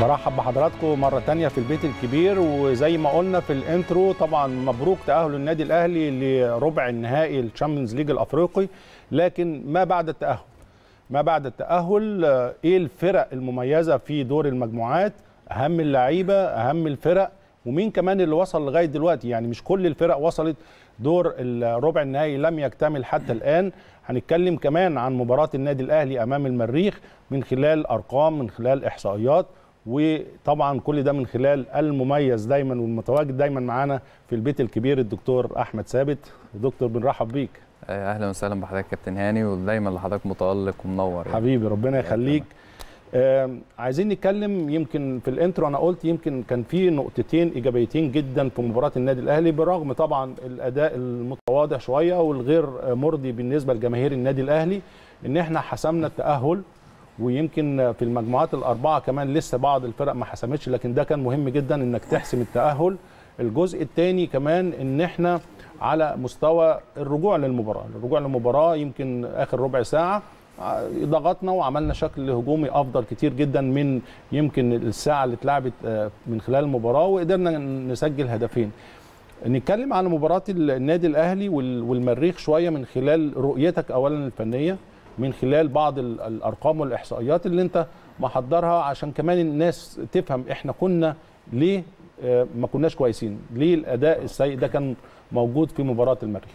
برحب بحضراتكم مرة تانية في البيت الكبير وزي ما قلنا في الانترو طبعا مبروك تأهل النادي الأهلي لربع النهائي الشامبيونز ليج الأفريقي لكن ما بعد التأهل ما بعد التأهل إيه الفرق المميزة في دور المجموعات أهم اللعيبة أهم الفرق ومين كمان اللي وصل لغاية دلوقتي يعني مش كل الفرق وصلت دور الربع النهائي لم يكتمل حتى الآن هنتكلم كمان عن مباراة النادي الأهلي أمام المريخ من خلال أرقام من خلال إحصائيات وطبعا كل ده من خلال المميز دايما والمتواجد دايما معانا في البيت الكبير الدكتور احمد ثابت دكتور بنرحب بيك آه، اهلا وسهلا بحضرتك كابتن هاني ودايما لحضرتك متالق ومنور يعني. حبيبي ربنا يخليك آه عايزين نتكلم يمكن في الانترو انا قلت يمكن كان في نقطتين ايجابيتين جدا في مباراه النادي الاهلي بالرغم طبعا الاداء المتواضع شويه والغير مرضي بالنسبه لجماهير النادي الاهلي ان احنا حسمنا التاهل ويمكن في المجموعات الاربعه كمان لسه بعض الفرق ما حسمتش لكن ده كان مهم جدا انك تحسم التاهل الجزء الثاني كمان ان احنا على مستوى الرجوع للمباراه الرجوع للمباراه يمكن اخر ربع ساعه ضغطنا وعملنا شكل هجومي افضل كتير جدا من يمكن الساعه اللي اتلعبت آه، من خلال المباراه وقدرنا نسجل هدفين نتكلم على مباراه النادي الاهلي والمريخ شويه من خلال رؤيتك اولا الفنيه من خلال بعض الارقام والاحصائيات اللي انت محضرها عشان كمان الناس تفهم احنا كنا ليه آه، ما كناش كويسين ليه الاداء السيء ده كان موجود في مباراه المريخ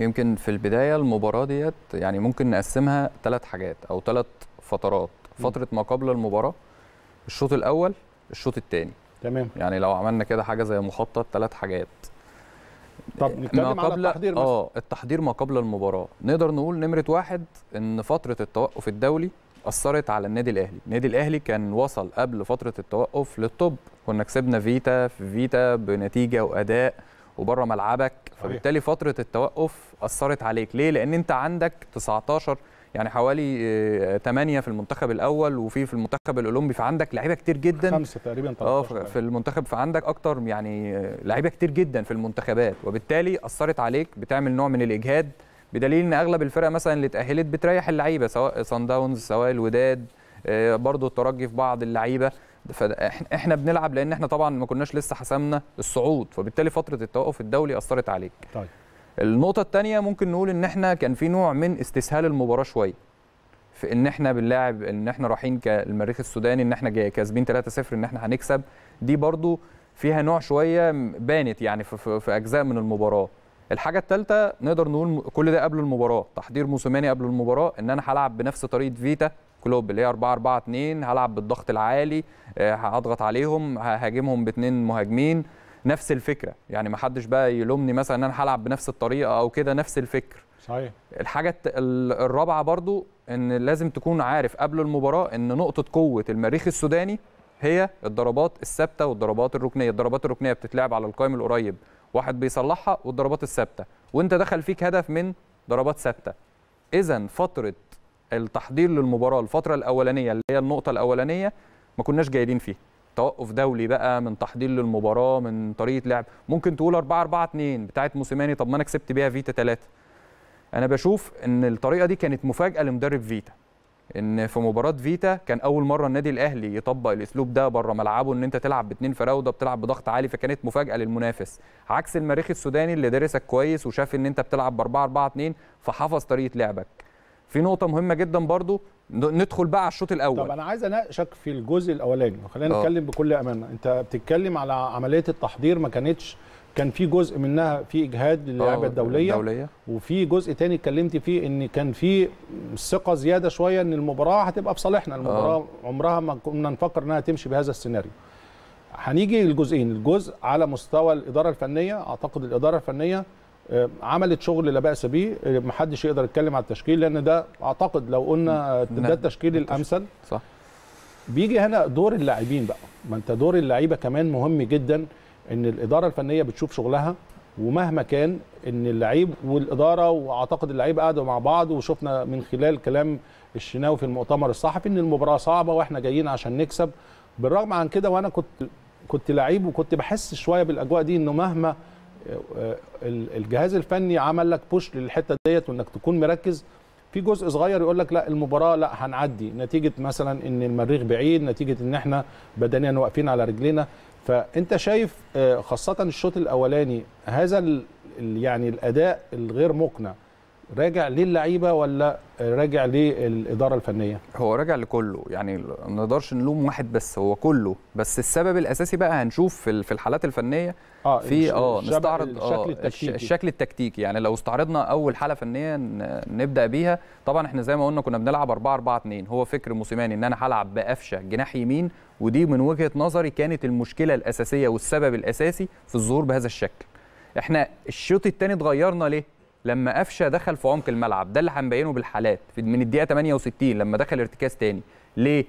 يمكن في البدايه المباراه ديت يعني ممكن نقسمها ثلاث حاجات او ثلاث فترات فتره ما قبل المباراه الشوط الاول الشوط الثاني تمام يعني لو عملنا كده حاجه زي مخطط ثلاث حاجات طب نتكلم على التحضير اه التحضير ما قبل المباراه نقدر نقول نمره واحد ان فتره التوقف الدولي اثرت على النادي الاهلي النادي الاهلي كان وصل قبل فتره التوقف للطب كنا كسبنا فيتا في فيتا بنتيجه واداء وبره ملعبك فبالتالي فتره التوقف اثرت عليك ليه لان انت عندك 19 يعني حوالي 8 آه، في المنتخب الاول وفي في المنتخب الاولمبي فعندك لعيبه كتير جدا خمسه تقريبا اه في المنتخب فعندك اكتر يعني آه، لعيبه كتير جدا في المنتخبات وبالتالي اثرت عليك بتعمل نوع من الاجهاد بدليل ان اغلب الفرق مثلا اللي اتاهلت بتريح اللعيبه سواء صن داونز سواء الوداد آه، برضه الترجي في بعض اللعيبه فاحنا بنلعب لان احنا طبعا ما كناش لسه حسمنا الصعود فبالتالي فتره التوقف الدولي اثرت عليك طيب. النقطه الثانيه ممكن نقول ان احنا كان في نوع من استسهال المباراه شويه في ان احنا بنلاعب ان احنا رايحين كالمريخ السوداني ان احنا كاسبين 3-0 ان احنا هنكسب دي برضو فيها نوع شويه بانت يعني في, في, في اجزاء من المباراه الحاجه الثالثه نقدر نقول كل ده قبل المباراه تحضير موسوماني قبل المباراه ان انا هلعب بنفس طريقه فيتا كلوب اللي هي 4 4 2 هلعب بالضغط العالي آه، هضغط عليهم ههاجمهم باثنين مهاجمين نفس الفكره يعني ما حدش بقى يلومني مثلا ان انا هلعب بنفس الطريقه او كده نفس الفكر صحيح الحاجه الرابعه برضو ان لازم تكون عارف قبل المباراه ان نقطه قوه المريخ السوداني هي الضربات الثابته والضربات الركنيه الضربات الركنيه بتتلعب على القائم القريب واحد بيصلحها والضربات الثابته وانت دخل فيك هدف من ضربات ثابته اذا فتره التحضير للمباراه الفتره الاولانيه اللي هي النقطه الاولانيه ما كناش جيدين فيها توقف دولي بقى من تحضير للمباراه من طريقه لعب ممكن تقول 4 4 2 بتاعه موسيماني طب ما انا كسبت بيها فيتا 3 انا بشوف ان الطريقه دي كانت مفاجاه لمدرب فيتا ان في مباراه فيتا كان اول مره النادي الاهلي يطبق الاسلوب ده بره ملعبه ان انت تلعب باثنين فراوده بتلعب بضغط عالي فكانت مفاجاه للمنافس عكس المريخ السوداني اللي درسك كويس وشاف ان انت بتلعب ب 4 4 2 فحفظ طريقه لعبك في نقطه مهمه جدا برضو ندخل بقى على الشوط الاول طب انا عايز اناقشك في الجزء الاولاني خلينا آه. نتكلم بكل امانه انت بتتكلم على عمليه التحضير ما كانتش كان في جزء منها في اجهاد للعبه آه، الدوليه الدوليه وفي جزء تاني اتكلمت فيه ان كان في ثقه زياده شويه ان المباراه هتبقى في صالحنا آه. المباراه أوه. عمرها ما كنا نفكر انها تمشي بهذا السيناريو هنيجي للجزئين الجزء على مستوى الاداره الفنيه اعتقد الاداره الفنيه آه، عملت شغل لا باس به آه، محدش يقدر يتكلم على التشكيل لان ده اعتقد لو قلنا ده التشكيل الامثل صح بيجي هنا دور اللاعبين بقى ما انت دور اللعيبه كمان مهم جدا ان الاداره الفنيه بتشوف شغلها ومهما كان ان اللعيب والاداره واعتقد اللعيبه قعدوا مع بعض وشفنا من خلال كلام الشناوي في المؤتمر الصحفي ان المباراه صعبه واحنا جايين عشان نكسب بالرغم عن كده وانا كنت كنت لعيب وكنت بحس شويه بالاجواء دي انه مهما الجهاز الفني عمل لك بوش للحته ديت وانك تكون مركز في جزء صغير يقول لك لا المباراه لا هنعدي نتيجه مثلا ان المريخ بعيد نتيجه ان احنا بدنيا واقفين على رجلينا فانت شايف آه، خاصه الشوط الاولاني هذا يعني الاداء الغير مقنع راجع للعيبه ولا راجع للاداره الفنيه؟ هو راجع لكله يعني ما نقدرش نلوم واحد بس هو كله بس السبب الاساسي بقى هنشوف في الحالات الفنيه آه في اه نستعرض آه، الشكل التكتيكي الشكل التكتيكي يعني لو استعرضنا اول حاله فنيه نبدا بيها طبعا احنا زي ما قلنا كنا بنلعب 4 4 2 هو فكر موسيماني ان انا هلعب بقفشه جناح يمين ودي من وجهه نظري كانت المشكله الاساسيه والسبب الاساسي في الظهور بهذا الشكل احنا الشوط الثاني اتغيرنا ليه؟ لما قفشه دخل في عمق الملعب ده اللي هنبينه بالحالات من الدقيقه 68 لما دخل ارتكاز تاني ليه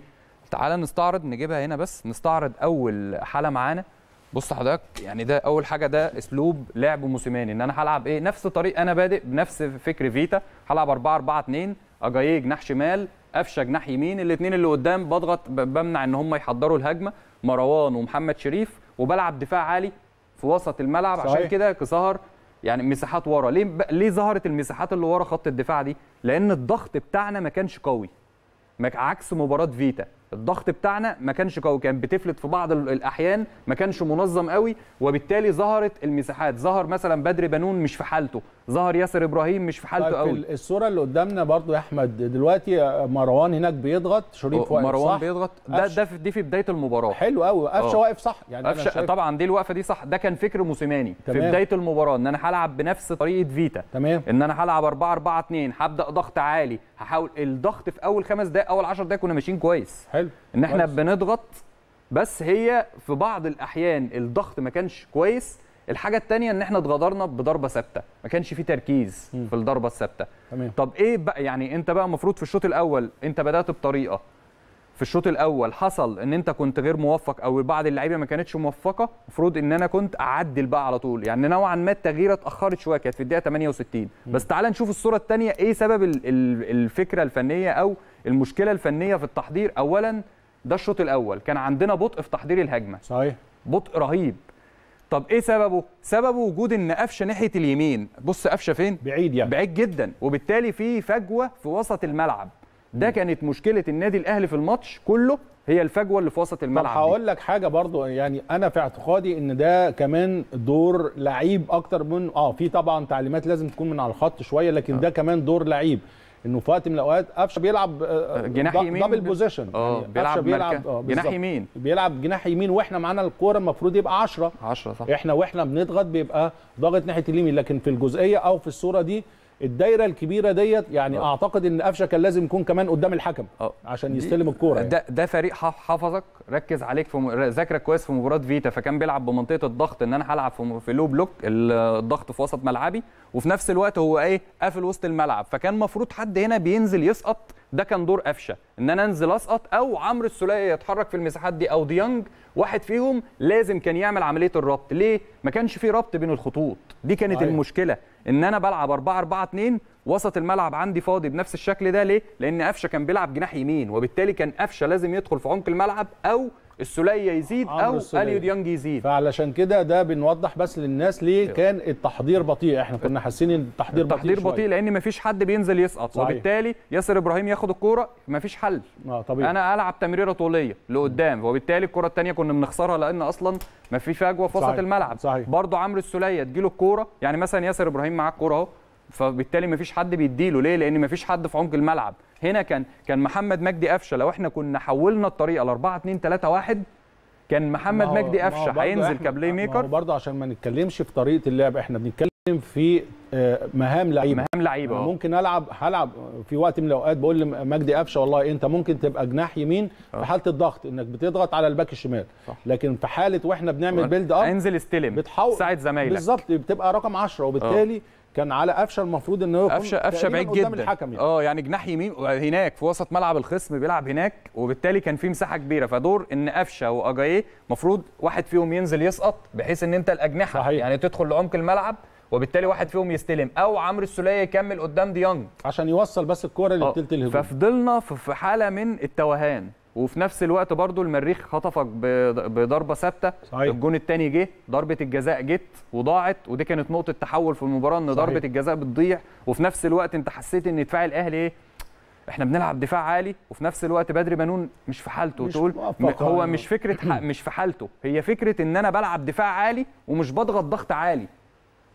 تعالى نستعرض نجيبها هنا بس نستعرض اول حاله معانا بص حضرتك يعني ده اول حاجه ده اسلوب لعب موسيماني ان انا هلعب ايه نفس طريق انا بادئ بنفس فكر فيتا هلعب 4 4 2 اجاي جناح شمال قفشه جناح يمين الاثنين اللي قدام بضغط بمنع ان هم يحضروا الهجمه مروان ومحمد شريف وبلعب دفاع عالي في وسط الملعب صحيح. عشان كده كسهر يعني مساحات ورا ليه ليه ظهرت المساحات اللي ورا خط الدفاع دي لان الضغط بتاعنا ما كانش قوي عكس مباراه فيتا الضغط بتاعنا ما كانش قوي كان بتفلت في بعض الاحيان ما كانش منظم قوي وبالتالي ظهرت المساحات ظهر مثلا بدر بنون مش في حالته ظهر ياسر ابراهيم مش في حالته طيب الصوره اللي قدامنا برضو يا احمد دلوقتي مروان هناك بيضغط شريف واقف مروان صح بيضغط ده ده دي في بدايه المباراه حلو قوي قفشه أه. واقف صح يعني أفش. أنا طبعا دي الوقفه دي صح ده كان فكر موسيماني في بدايه المباراه ان انا هلعب بنفس طريقه فيتا تمام ان انا هلعب 4 4 2 هبدا ضغط عالي هحاول الضغط في اول خمس دقائق اول 10 دقائق كنا ماشيين كويس حلو حلو ان احنا كويس. بنضغط بس هي في بعض الاحيان الضغط ما كانش كويس الحاجه الثانيه ان احنا اتغدرنا بضربه ثابته ما كانش في تركيز م. في الضربه الثابته طب ايه بقى يعني انت بقى المفروض في الشوط الاول انت بدات بطريقه في الشوط الاول حصل ان انت كنت غير موفق او بعض اللعيبه ما كانتش موفقه المفروض ان انا كنت اعدل بقى على طول يعني نوعا ما التغييره اتاخرت شويه كانت في الدقيقه 68 بس تعال نشوف الصوره الثانيه ايه سبب الفكره الفنيه او المشكله الفنيه في التحضير اولا ده الشوط الاول كان عندنا بطء في تحضير الهجمه صحيح بطء رهيب طب ايه سببه سببه وجود ان قفشه ناحيه اليمين بص قفشه فين بعيد يعني بعيد جدا وبالتالي في فجوه في وسط الملعب ده م. كانت مشكله النادي الاهلي في الماتش كله هي الفجوه اللي في وسط الملعب طب هقول لك حاجه برضو يعني انا في اعتقادي ان ده كمان دور لعيب اكتر من اه في طبعا تعليمات لازم تكون من على الخط شويه لكن آه. ده كمان دور لعيب انه في وقت من الاوقات قفشه بيلعب آه، آه، جناح يمين دبل بوزيشن اه يعني بيلعب بيلعب آه، جناح يمين بيلعب جناح يمين واحنا معانا الكوره المفروض يبقى 10 10 صح احنا واحنا بنضغط بيبقى ضاغط ناحيه اليمين لكن في الجزئيه او في الصوره دي الدايره الكبيره ديت يعني أوه. اعتقد ان قفشه كان لازم يكون كمان قدام الحكم أوه. عشان يستلم الكوره يعني. ده, ده فريق حفظك ركز عليك في م... ذاكرك كويس في مباراه فيتا فكان بيلعب بمنطقه الضغط ان انا هلعب في, م... في لو بلوك الضغط في وسط ملعبي وفي نفس الوقت هو ايه قافل وسط الملعب فكان المفروض حد هنا بينزل يسقط ده كان دور قفشه ان انا انزل اسقط او عمرو السوليه يتحرك في المساحات دي او ديانج واحد فيهم لازم كان يعمل عمليه الربط ليه ما كانش في ربط بين الخطوط دي كانت أيوة. المشكله ان انا بلعب 4 4 2 وسط الملعب عندي فاضي بنفس الشكل ده ليه؟ لان قفشه كان بيلعب جناح يمين وبالتالي كان قفشه لازم يدخل في عمق الملعب او السوليه يزيد او اليو ديانج يزيد فعلشان كده ده بنوضح بس للناس ليه يو. كان التحضير بطيء احنا كنا حاسين ان التحضير بطيء التحضير بطيء, لان لان مفيش حد بينزل يسقط صحيح. وبالتالي ياسر ابراهيم ياخد الكوره مفيش حل اه طبيعي انا العب تمريره طوليه لقدام وبالتالي الكره الثانيه كنا بنخسرها لان اصلا ما في فجوه في وسط الملعب صحيح. برضو عمرو السوليه تجيله الكوره يعني مثلا ياسر ابراهيم معاه الكوره اهو فبالتالي مفيش حد بيديله ليه لان مفيش حد في عمق الملعب هنا كان كان محمد مجدي قفشه لو احنا كنا حولنا الطريقه ل 4 2 3 1 كان محمد مجدي قفشه هينزل كبلاي ميكر برضه عشان ما نتكلمش في طريقه اللعب احنا بنتكلم في آه، مهام لعيبه مهام لعيبه أه. ممكن العب هلعب في وقت من الاوقات بقول لمجدي قفشه والله انت ممكن تبقى جناح يمين في أه. حاله الضغط انك بتضغط على الباك الشمال صح. لكن في حاله واحنا بنعمل بيلد اب انزل استلم بتحاول تساعد زمايلك بالظبط بتبقى رقم 10 وبالتالي أوه. كان على قفشه المفروض ان هو قفشه قفشه بعيد جدا يعني. اه يعني جناح يمين هناك في وسط ملعب الخصم بيلعب هناك وبالتالي كان في مساحه كبيره فدور ان قفشه واجايه المفروض واحد فيهم ينزل يسقط بحيث ان انت الاجنحه صحيح. يعني تدخل لعمق الملعب وبالتالي واحد فيهم يستلم او عمرو السوليه يكمل قدام ديانج عشان يوصل بس الكوره آه، للثلث الهجوم ففضلنا في حاله من التوهان وفي نفس الوقت برضو المريخ خطفك بضربه ثابته الجون الثاني جه ضربه الجزاء جت وضاعت ودي كانت نقطه تحول في المباراه ان ضربه الجزاء بتضيع وفي نفس الوقت انت حسيت ان دفاع الاهلي ايه احنا بنلعب دفاع عالي وفي نفس الوقت بدري بنون مش في حالته مش تقول هو مش فكره مش في حالته هي فكره ان انا بلعب دفاع عالي ومش بضغط ضغط عالي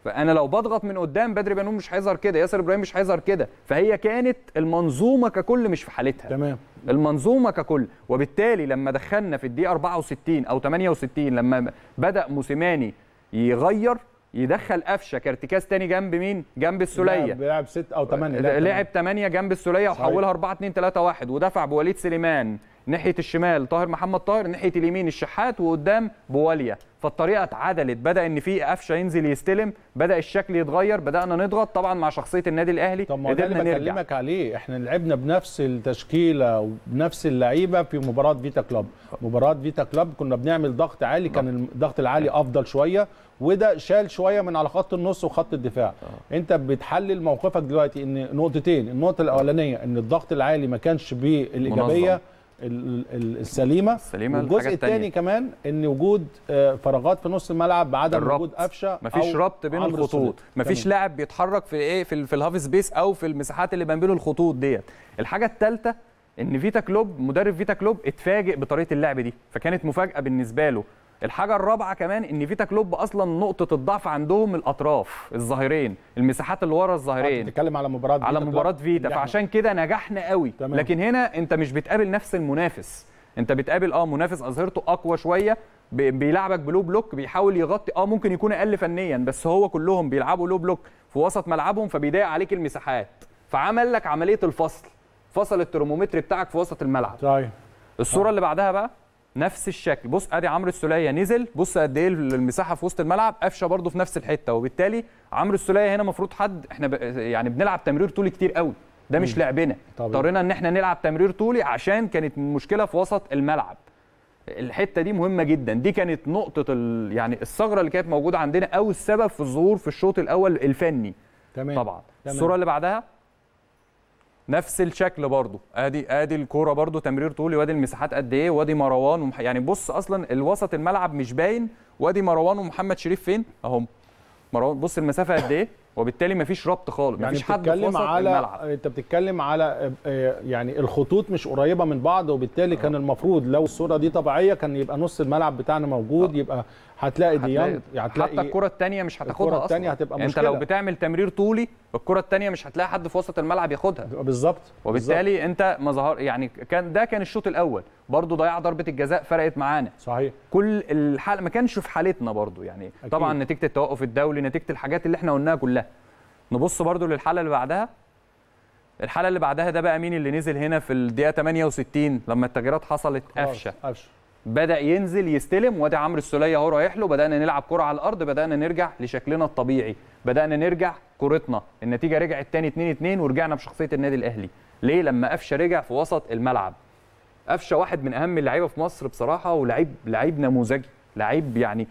فانا لو بضغط من قدام بدري بنون مش هيظهر كده ياسر ابراهيم مش هيظهر كده فهي كانت المنظومه ككل مش في حالتها تمام المنظومه ككل وبالتالي لما دخلنا في الدقيقه 64 او 68 لما بدا موسيماني يغير يدخل قفشه كارتكاز تاني جنب مين؟ جنب السوليه لعب لعب 6 او 8 لعب 8 جنب السوليه وحولها 4 2 3 1 ودفع بوليد سليمان ناحيه الشمال طاهر محمد طاهر ناحيه اليمين الشحات وقدام بواليا فالطريقه اتعدلت بدا ان في قفشه ينزل يستلم بدا الشكل يتغير بدانا نضغط طبعا مع شخصيه النادي الاهلي طب ما ده اللي بكلمك عليه احنا لعبنا بنفس التشكيله وبنفس اللعيبه في مباراه فيتا كلاب مباراه فيتا كلاب كنا بنعمل ضغط عالي كان الضغط العالي افضل شويه وده شال شويه من على خط النص وخط الدفاع انت بتحلل موقفك دلوقتي ان نقطتين النقطه الاولانيه ان الضغط العالي ما كانش بالايجابيه السليمه السليمه الجزء الثاني كمان ان وجود آه، فراغات في نص الملعب بعدم الربط. وجود قفشه مفيش ربط بين الخطوط مفيش لاعب بيتحرك في ايه في, في الهاف سبيس او في المساحات اللي ما بين الخطوط ديت الحاجه الثالثه ان فيتا كلوب مدرب فيتا كلوب اتفاجئ بطريقه اللعب دي فكانت مفاجاه بالنسبه له الحاجه الرابعه كمان ان فيتا كلوب اصلا نقطه الضعف عندهم الاطراف الظاهرين المساحات اللي ورا الظاهرين بتتكلم على مباراه على مباراه فيتا يعني فعشان كده نجحنا قوي تمام. لكن هنا انت مش بتقابل نفس المنافس انت بتقابل اه منافس اظهرته اقوى شويه بيلعبك بلو بلوك بيحاول يغطي اه ممكن يكون اقل فنيا بس هو كلهم بيلعبوا لو بلوك في وسط ملعبهم فبيضايق عليك المساحات فعمل لك عمليه الفصل فصل الترمومتر بتاعك في وسط الملعب طيب الصوره طيب. اللي بعدها بقى نفس الشكل بص ادي عمرو السوليه نزل بص قد ايه المساحه في وسط الملعب قفشه برده في نفس الحته وبالتالي عمرو السوليه هنا المفروض حد احنا ب... يعني بنلعب تمرير طولي كتير قوي ده مش لعبنا اضطرينا ان احنا نلعب تمرير طولي عشان كانت المشكله في وسط الملعب الحته دي مهمه جدا دي كانت نقطه ال... يعني الثغره اللي كانت موجوده عندنا او السبب في الظهور في الشوط الاول الفني تمام طبعا تمام. الصوره اللي بعدها نفس الشكل برضو ادي ادي الكوره برضو تمرير طولي وادي المساحات قد ايه وادي مروان ومح... يعني بص اصلا الوسط الملعب مش باين وادي مروان ومحمد شريف فين اهم مروان بص المسافه قد ايه وبالتالي مفيش ربط خالص يعني مفيش حد في وسط على الملعب انت بتتكلم على آه، آه، يعني الخطوط مش قريبه من بعض وبالتالي أه. كان المفروض لو الصوره دي طبيعيه كان يبقى نص الملعب بتاعنا موجود أه. يبقى هتلاقي ديانج هتلاقي حتى الكره الثانيه مش هتاخدها الكرة الثانيه اصلا هتبقى مشكلة. يعني انت لو بتعمل تمرير طولي الكره الثانيه مش هتلاقي حد في وسط الملعب ياخدها بالظبط وبالتالي بالزبط. انت ما ظهر يعني كان ده كان الشوط الاول برضه ضيع ضربه الجزاء فرقت معانا صحيح كل الحال ما كانش في حالتنا برضه يعني أكيد. طبعا نتيجه التوقف الدولي نتيجه الحاجات اللي احنا قلناها كلها نبص برضه للحاله اللي بعدها الحاله اللي بعدها ده بقى مين اللي نزل هنا في الدقيقه 68 لما التغييرات حصلت قفشه قفشه بدا ينزل يستلم وادي عمرو السوليه اهو رايح له بدانا نلعب كره على الارض بدانا نرجع لشكلنا الطبيعي بدانا نرجع كورتنا النتيجه رجعت تاني 2 2 ورجعنا بشخصيه النادي الاهلي ليه لما قفشه رجع في وسط الملعب قفشه واحد من اهم اللعيبه في مصر بصراحه ولعيب لعيب نموذجي لعيب يعني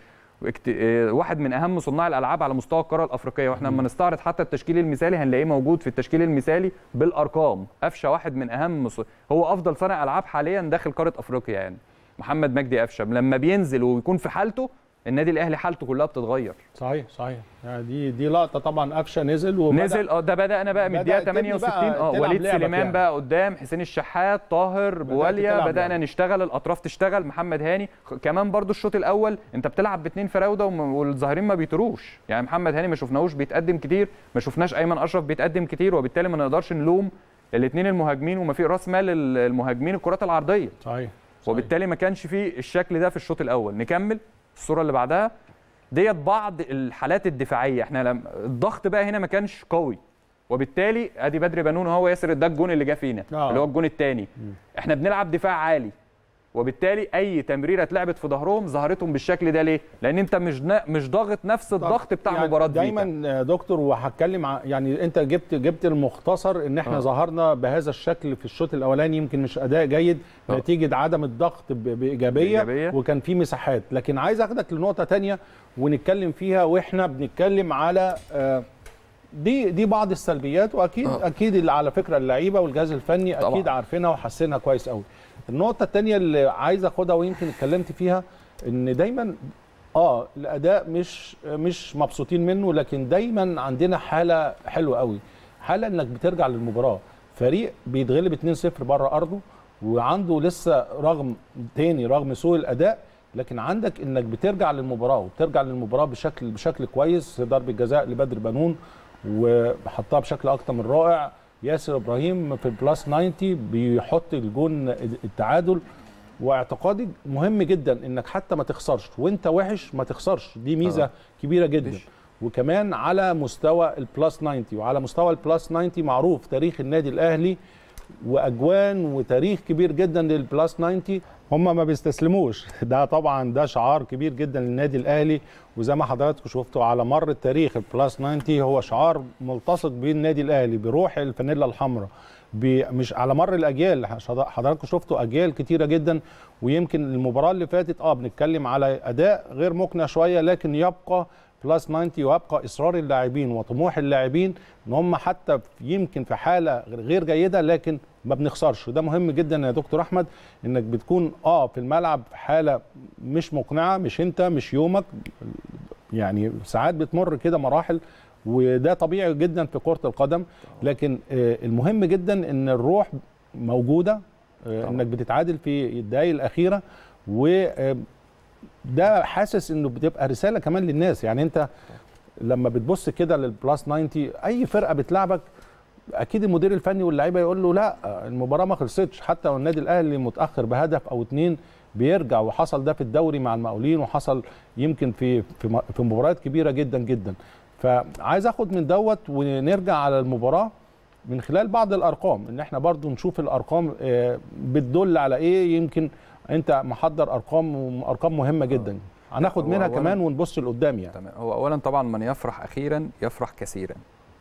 آه، واحد من اهم صناع الالعاب على مستوى القاره الافريقيه واحنا لما نستعرض حتى التشكيل المثالي هنلاقيه موجود في التشكيل المثالي بالارقام قفشه واحد من اهم هو افضل صانع العاب حاليا داخل قاره افريقيا يعني محمد مجدي قفشه لما بينزل ويكون في حالته النادي الاهلي حالته كلها بتتغير صحيح صحيح يعني دي دي لقطه طبعا قفشه نزل وبدأ نزل اه ده بدانا بقى من الدقيقه 68 اه وليد سليمان يعني. بقى قدام حسين الشحات طاهر بواليا بدانا يعني. نشتغل الاطراف تشتغل محمد هاني كمان برضو الشوط الاول انت بتلعب باثنين فراوده والظاهرين ما بيتروش يعني محمد هاني ما شفناهوش بيتقدم كتير ما شفناش ايمن اشرف بيتقدم كتير وبالتالي ما نقدرش نلوم الاثنين المهاجمين وما في راس مال المهاجمين الكرات العرضيه صحيح وبالتالي ما كانش فيه الشكل ده في الشوط الاول نكمل الصوره اللي بعدها ديت بعض الحالات الدفاعيه احنا لم... الضغط بقى هنا ما كانش قوي وبالتالي ادي بدري بنون هو ياسر ده الجون اللي جه فينا آه. اللي هو الجون الثاني احنا بنلعب دفاع عالي وبالتالي اي تمريره اتلعبت في ظهرهم ظهرتهم بالشكل ده ليه لان انت مش مش ضاغط نفس الضغط بتاع يعني مباراه دايما دكتور وهتكلم يعني انت جبت جبت المختصر ان احنا أه. ظهرنا بهذا الشكل في الشوط الاولاني يمكن مش اداء جيد أه. نتيجه عدم الضغط بايجابيه, بإيجابية. وكان في مساحات لكن عايز اخدك لنقطه ثانيه ونتكلم فيها واحنا بنتكلم على آه، دي دي بعض السلبيات واكيد أه. اكيد على فكره اللعيبه والجهاز الفني اكيد طبعا. عارفينها وحاسينها كويس قوي النقطه الثانيه اللي عايز اخدها ويمكن اتكلمت فيها ان دايما اه الاداء مش مش مبسوطين منه لكن دايما عندنا حاله حلوه قوي حاله انك بترجع للمباراه فريق بيتغلب 2-0 بره ارضه وعنده لسه رغم تاني رغم سوء الاداء لكن عندك انك بترجع للمباراه وبترجع للمباراه بشكل بشكل كويس ضربه جزاء لبدر بنون وحطها بشكل اكتر من رائع ياسر ابراهيم في البلاس 90 بيحط الجون التعادل واعتقادي مهم جدا انك حتى ما تخسرش وانت وحش ما تخسرش دي آه، ميزه آه. كبيره جدا ديش. وكمان على مستوى البلاس 90 وعلى مستوى البلاس 90 معروف تاريخ النادي الاهلي واجوان وتاريخ كبير جدا للبلاس 90 هم ما بيستسلموش ده طبعا ده شعار كبير جدا للنادي الاهلي وزي ما حضراتكم شفتوا على مر التاريخ البلاس 90 هو شعار ملتصق بالنادي الاهلي بروح الفانيلا الحمراء مش على مر الاجيال حضراتكم شفتوا اجيال كتيره جدا ويمكن المباراه اللي فاتت اه بنتكلم على اداء غير مقنع شويه لكن يبقى بلس 90 ويبقى اصرار اللاعبين وطموح اللاعبين ان هم حتى يمكن في حاله غير جيده لكن ما بنخسرش وده مهم جدا يا دكتور احمد انك بتكون اه في الملعب في حاله مش مقنعه مش انت مش يومك يعني ساعات بتمر كده مراحل وده طبيعي جدا في كره القدم لكن آه، المهم جدا ان الروح موجوده آه، انك بتتعادل في الدقائق الاخيره و آه، ده حاسس انه بتبقى رساله كمان للناس يعني انت لما بتبص كده للبلاس 90 اي فرقه بتلعبك اكيد المدير الفني واللعيبه يقول له لا المباراه ما خلصتش حتى لو النادي الاهلي متاخر بهدف او اتنين بيرجع وحصل ده في الدوري مع المقاولين وحصل يمكن في في, في مباريات كبيره جدا جدا فعايز اخد من دوت ونرجع على المباراه من خلال بعض الارقام ان احنا برضو نشوف الارقام آه، بتدل على ايه يمكن انت محضر ارقام وارقام مهمه جدا آه. هناخد منها كمان ونبص لقدام يعني تمام هو اولا طبعا من يفرح اخيرا يفرح كثيرا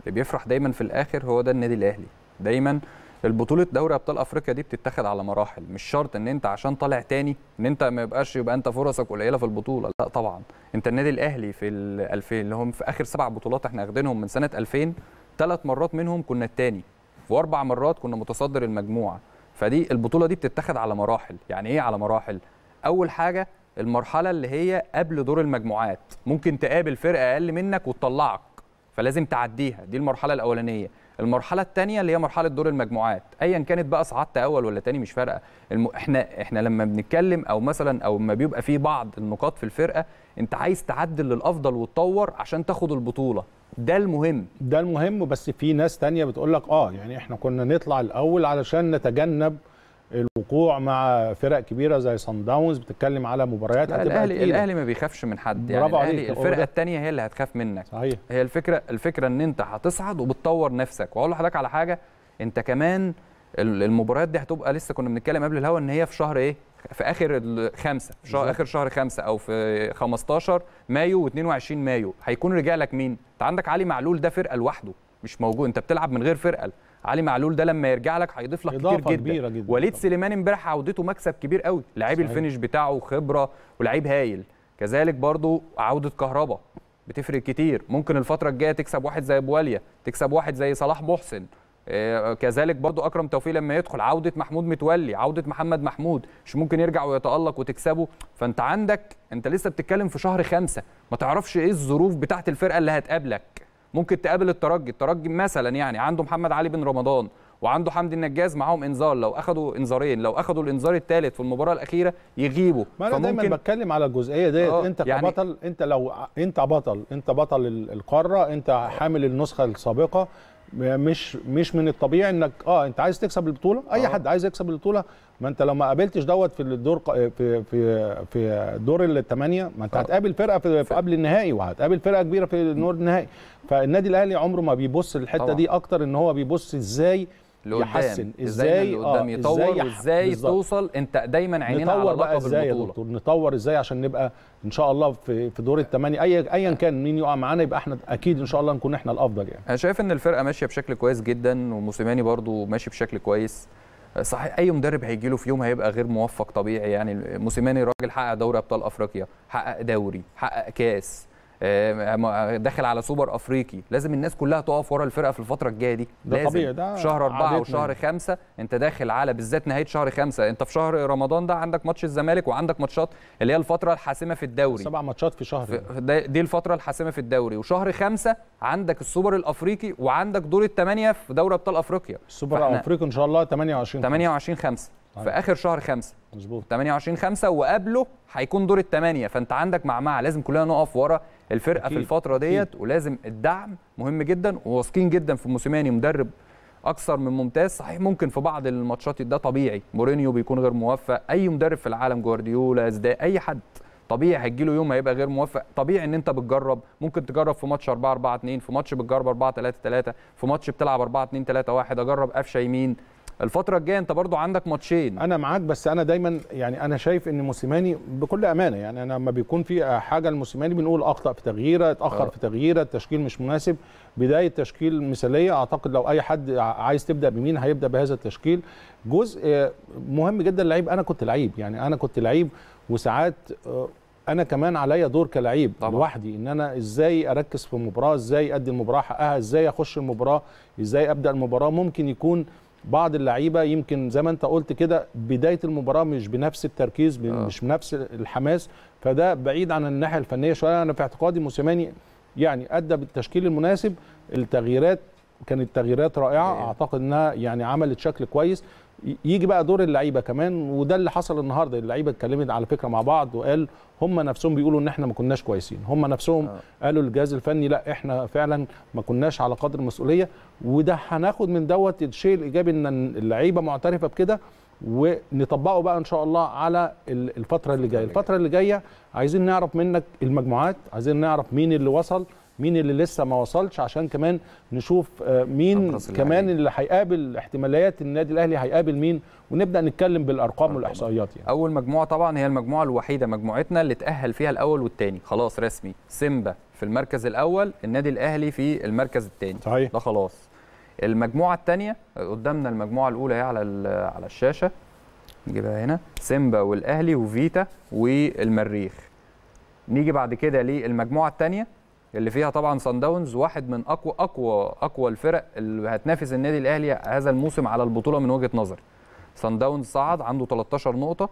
اللي بيفرح دايما في الاخر هو ده النادي الاهلي دايما البطوله دوري ابطال افريقيا دي بتتاخد على مراحل مش شرط ان انت عشان طالع تاني ان انت ما يبقاش يبقى انت فرصك قليله في البطوله لا طبعا انت النادي الاهلي في ال 2000 اللي هم في اخر سبع بطولات احنا واخدينهم من سنه 2000 ثلاث مرات منهم كنا الثاني واربع مرات كنا متصدر المجموعه فدي البطوله دي بتتاخد على مراحل يعني ايه على مراحل اول حاجه المرحله اللي هي قبل دور المجموعات ممكن تقابل فرقه اقل منك وتطلعك فلازم تعديها دي المرحله الاولانيه المرحله الثانيه اللي هي مرحله دور المجموعات ايا كانت بقى صعدت اول ولا تاني مش فارقه الم... احنا احنا لما بنتكلم او مثلا او ما بيبقى في بعض النقاط في الفرقه انت عايز تعدل للافضل وتطور عشان تاخد البطوله ده المهم ده المهم بس في ناس تانية بتقول لك اه يعني احنا كنا نطلع الاول علشان نتجنب وقوع مع فرق كبيره زي سان داونز بتتكلم على مباريات هتبقى الاهلي الاهلي ما بيخافش من حد يعني الاهلي الفرقه الثانيه هي اللي هتخاف منك صحيح هي الفكره الفكره ان انت هتصعد وبتطور نفسك واقول لحضرتك على حاجه انت كمان المباريات دي هتبقى لسه كنا بنتكلم قبل الهوا ان هي في شهر ايه في اخر خمسة في شهر اخر شهر خمسة او في 15 مايو و22 مايو هيكون رجع لك مين انت عندك علي معلول ده فرقه لوحده مش موجود انت بتلعب من غير فرقه علي معلول ده لما يرجع لك هيضيف لك كتير جدا, كبيرة جدا وليد سليمان امبارح عودته مكسب كبير قوي لعيب الفينش بتاعه خبره ولعيب هايل كذلك برضو عوده كهربا بتفرق كتير ممكن الفتره الجايه تكسب واحد زي بواليا تكسب واحد زي صلاح محسن آه، كذلك برضو اكرم توفيق لما يدخل عوده محمود متولي عوده محمد محمود مش ممكن يرجع ويتالق وتكسبه فانت عندك انت لسه بتتكلم في شهر خمسة ما تعرفش ايه الظروف بتاعه الفرقه اللي هتقابلك ممكن تقابل الترجي الترجي مثلا يعني عنده محمد علي بن رمضان وعنده حمدي النجاز معاهم انذار لو اخدوا انذارين لو اخدوا الانذار الثالث في المباراه الاخيره يغيبوا ما انا فممكن... دايما بتكلم على الجزئيه ديت آه انت يعني... كبطل انت لو انت بطل انت بطل القاره انت حامل النسخه السابقه يعني مش مش من الطبيعي انك اه انت عايز تكسب البطوله اي آه. حد عايز يكسب البطوله ما انت لو ما قابلتش دوت في الدور في في في دور الثمانيه ما انت آه. هتقابل فرقه في, في قبل النهائي وهتقابل فرقه كبيره في النور النهائي فالنادي الاهلي عمره ما بيبص للحته دي اكتر ان هو بيبص ازاي قدام يحسن ازاي اللي قدام يطور آه، ازاي وازاي توصل انت دايما عينينا على بقى ازاي يا دكتور نطور ازاي عشان نبقى ان شاء الله في في دور الثمانيه اي ايا كان مين يقع معانا يبقى احنا اكيد ان شاء الله نكون احنا الافضل يعني انا شايف ان الفرقه ماشيه بشكل كويس جدا وموسيماني برضو ماشي بشكل كويس صحيح اي مدرب هيجي له في يوم هيبقى غير موفق طبيعي يعني موسيماني راجل حقق دوري ابطال افريقيا حقق دوري حقق كاس آه، داخل على سوبر افريقي لازم الناس كلها تقف ورا الفرقه في الفتره الجايه دي ده لازم طبيعي ده شهر أربعة وشهر خمسة انت داخل على بالذات نهايه شهر خمسة انت في شهر رمضان ده عندك ماتش الزمالك وعندك ماتشات اللي هي الفتره الحاسمه في الدوري سبع ماتشات في شهر في دي الفتره الحاسمه في الدوري وشهر خمسة عندك السوبر الافريقي وعندك دور الثمانيه في دوري ابطال افريقيا السوبر الافريقي ان شاء الله 28 5. 28 5 طيب. في اخر شهر خمسة مظبوط 28 5 وقبله هيكون دور الثمانيه فانت عندك معمعه لازم كلنا نقف ورا الفرقه أكيد. في الفتره ديت ولازم الدعم مهم جدا وواثقين جدا في موسيماني مدرب اكثر من ممتاز صحيح ممكن في بعض الماتشات ده طبيعي مورينيو بيكون غير موفق اي مدرب في العالم جوارديولا زداء اي حد طبيعي هيجي له يوم هيبقى غير موفق طبيعي ان انت بتجرب ممكن تجرب في ماتش 4 4 2 في ماتش بتجرب 4 3 3 في ماتش بتلعب 4 2 3 1 اجرب قفشه يمين الفتره الجايه انت برضو عندك ماتشين انا معاك بس انا دايما يعني انا شايف ان موسيماني بكل امانه يعني انا لما بيكون في حاجه لموسيماني بنقول اخطا في تغييره اتاخر أه. في تغييره التشكيل مش مناسب بدايه تشكيل مثاليه اعتقد لو اي حد عايز تبدا بمين هيبدا بهذا التشكيل جزء آه، مهم جدا اللعيب انا كنت لعيب يعني انا كنت لعيب وساعات آه، انا كمان عليا دور كلعيب طبعا. لوحدي ان انا ازاي اركز في المباراه ازاي ادي المباراه حقها ازاي اخش المباراه ازاي ابدا المباراه ممكن يكون بعض اللعيبه يمكن زي ما انت قلت كده بدايه المباراه مش بنفس التركيز آه. مش بنفس الحماس فده بعيد عن الناحيه الفنيه شويه انا في اعتقادي موسيماني يعني ادى بالتشكيل المناسب التغييرات كانت تغييرات رائعه إيه. اعتقد انها يعني عملت شكل كويس يجي بقى دور اللعيبه كمان وده اللي حصل النهارده اللعيبه اتكلمت على فكره مع بعض وقال هم نفسهم بيقولوا ان احنا ما كناش كويسين هم نفسهم آه. قالوا الجهاز الفني لا احنا فعلا ما كناش على قدر المسؤوليه وده هناخد من دوت الشيء الايجابي ان اللعيبه معترفه بكده ونطبقه بقى ان شاء الله على الفتره اللي جايه الفتره اللي جايه عايزين نعرف منك المجموعات عايزين نعرف مين اللي وصل مين اللي لسه ما وصلش عشان كمان نشوف آه، مين كمان اللي هيقابل احتماليات النادي الاهلي هيقابل مين ونبدا نتكلم بالارقام والاحصائيات يعني. اول مجموعه طبعا هي المجموعه الوحيده مجموعتنا اللي تاهل فيها الاول والثاني خلاص رسمي سيمبا في المركز الاول النادي الاهلي في المركز الثاني صحيح ده خلاص المجموعه الثانيه قدامنا المجموعه الاولى هي على على الشاشه نجيبها هنا سيمبا والاهلي وفيتا والمريخ نيجي بعد كده للمجموعه الثانيه اللي فيها طبعا سان داونز واحد من اقوى اقوى اقوى الفرق اللي هتنافس النادي الاهلي هذا الموسم على البطوله من وجهه نظري سان داونز صعد عنده 13 نقطه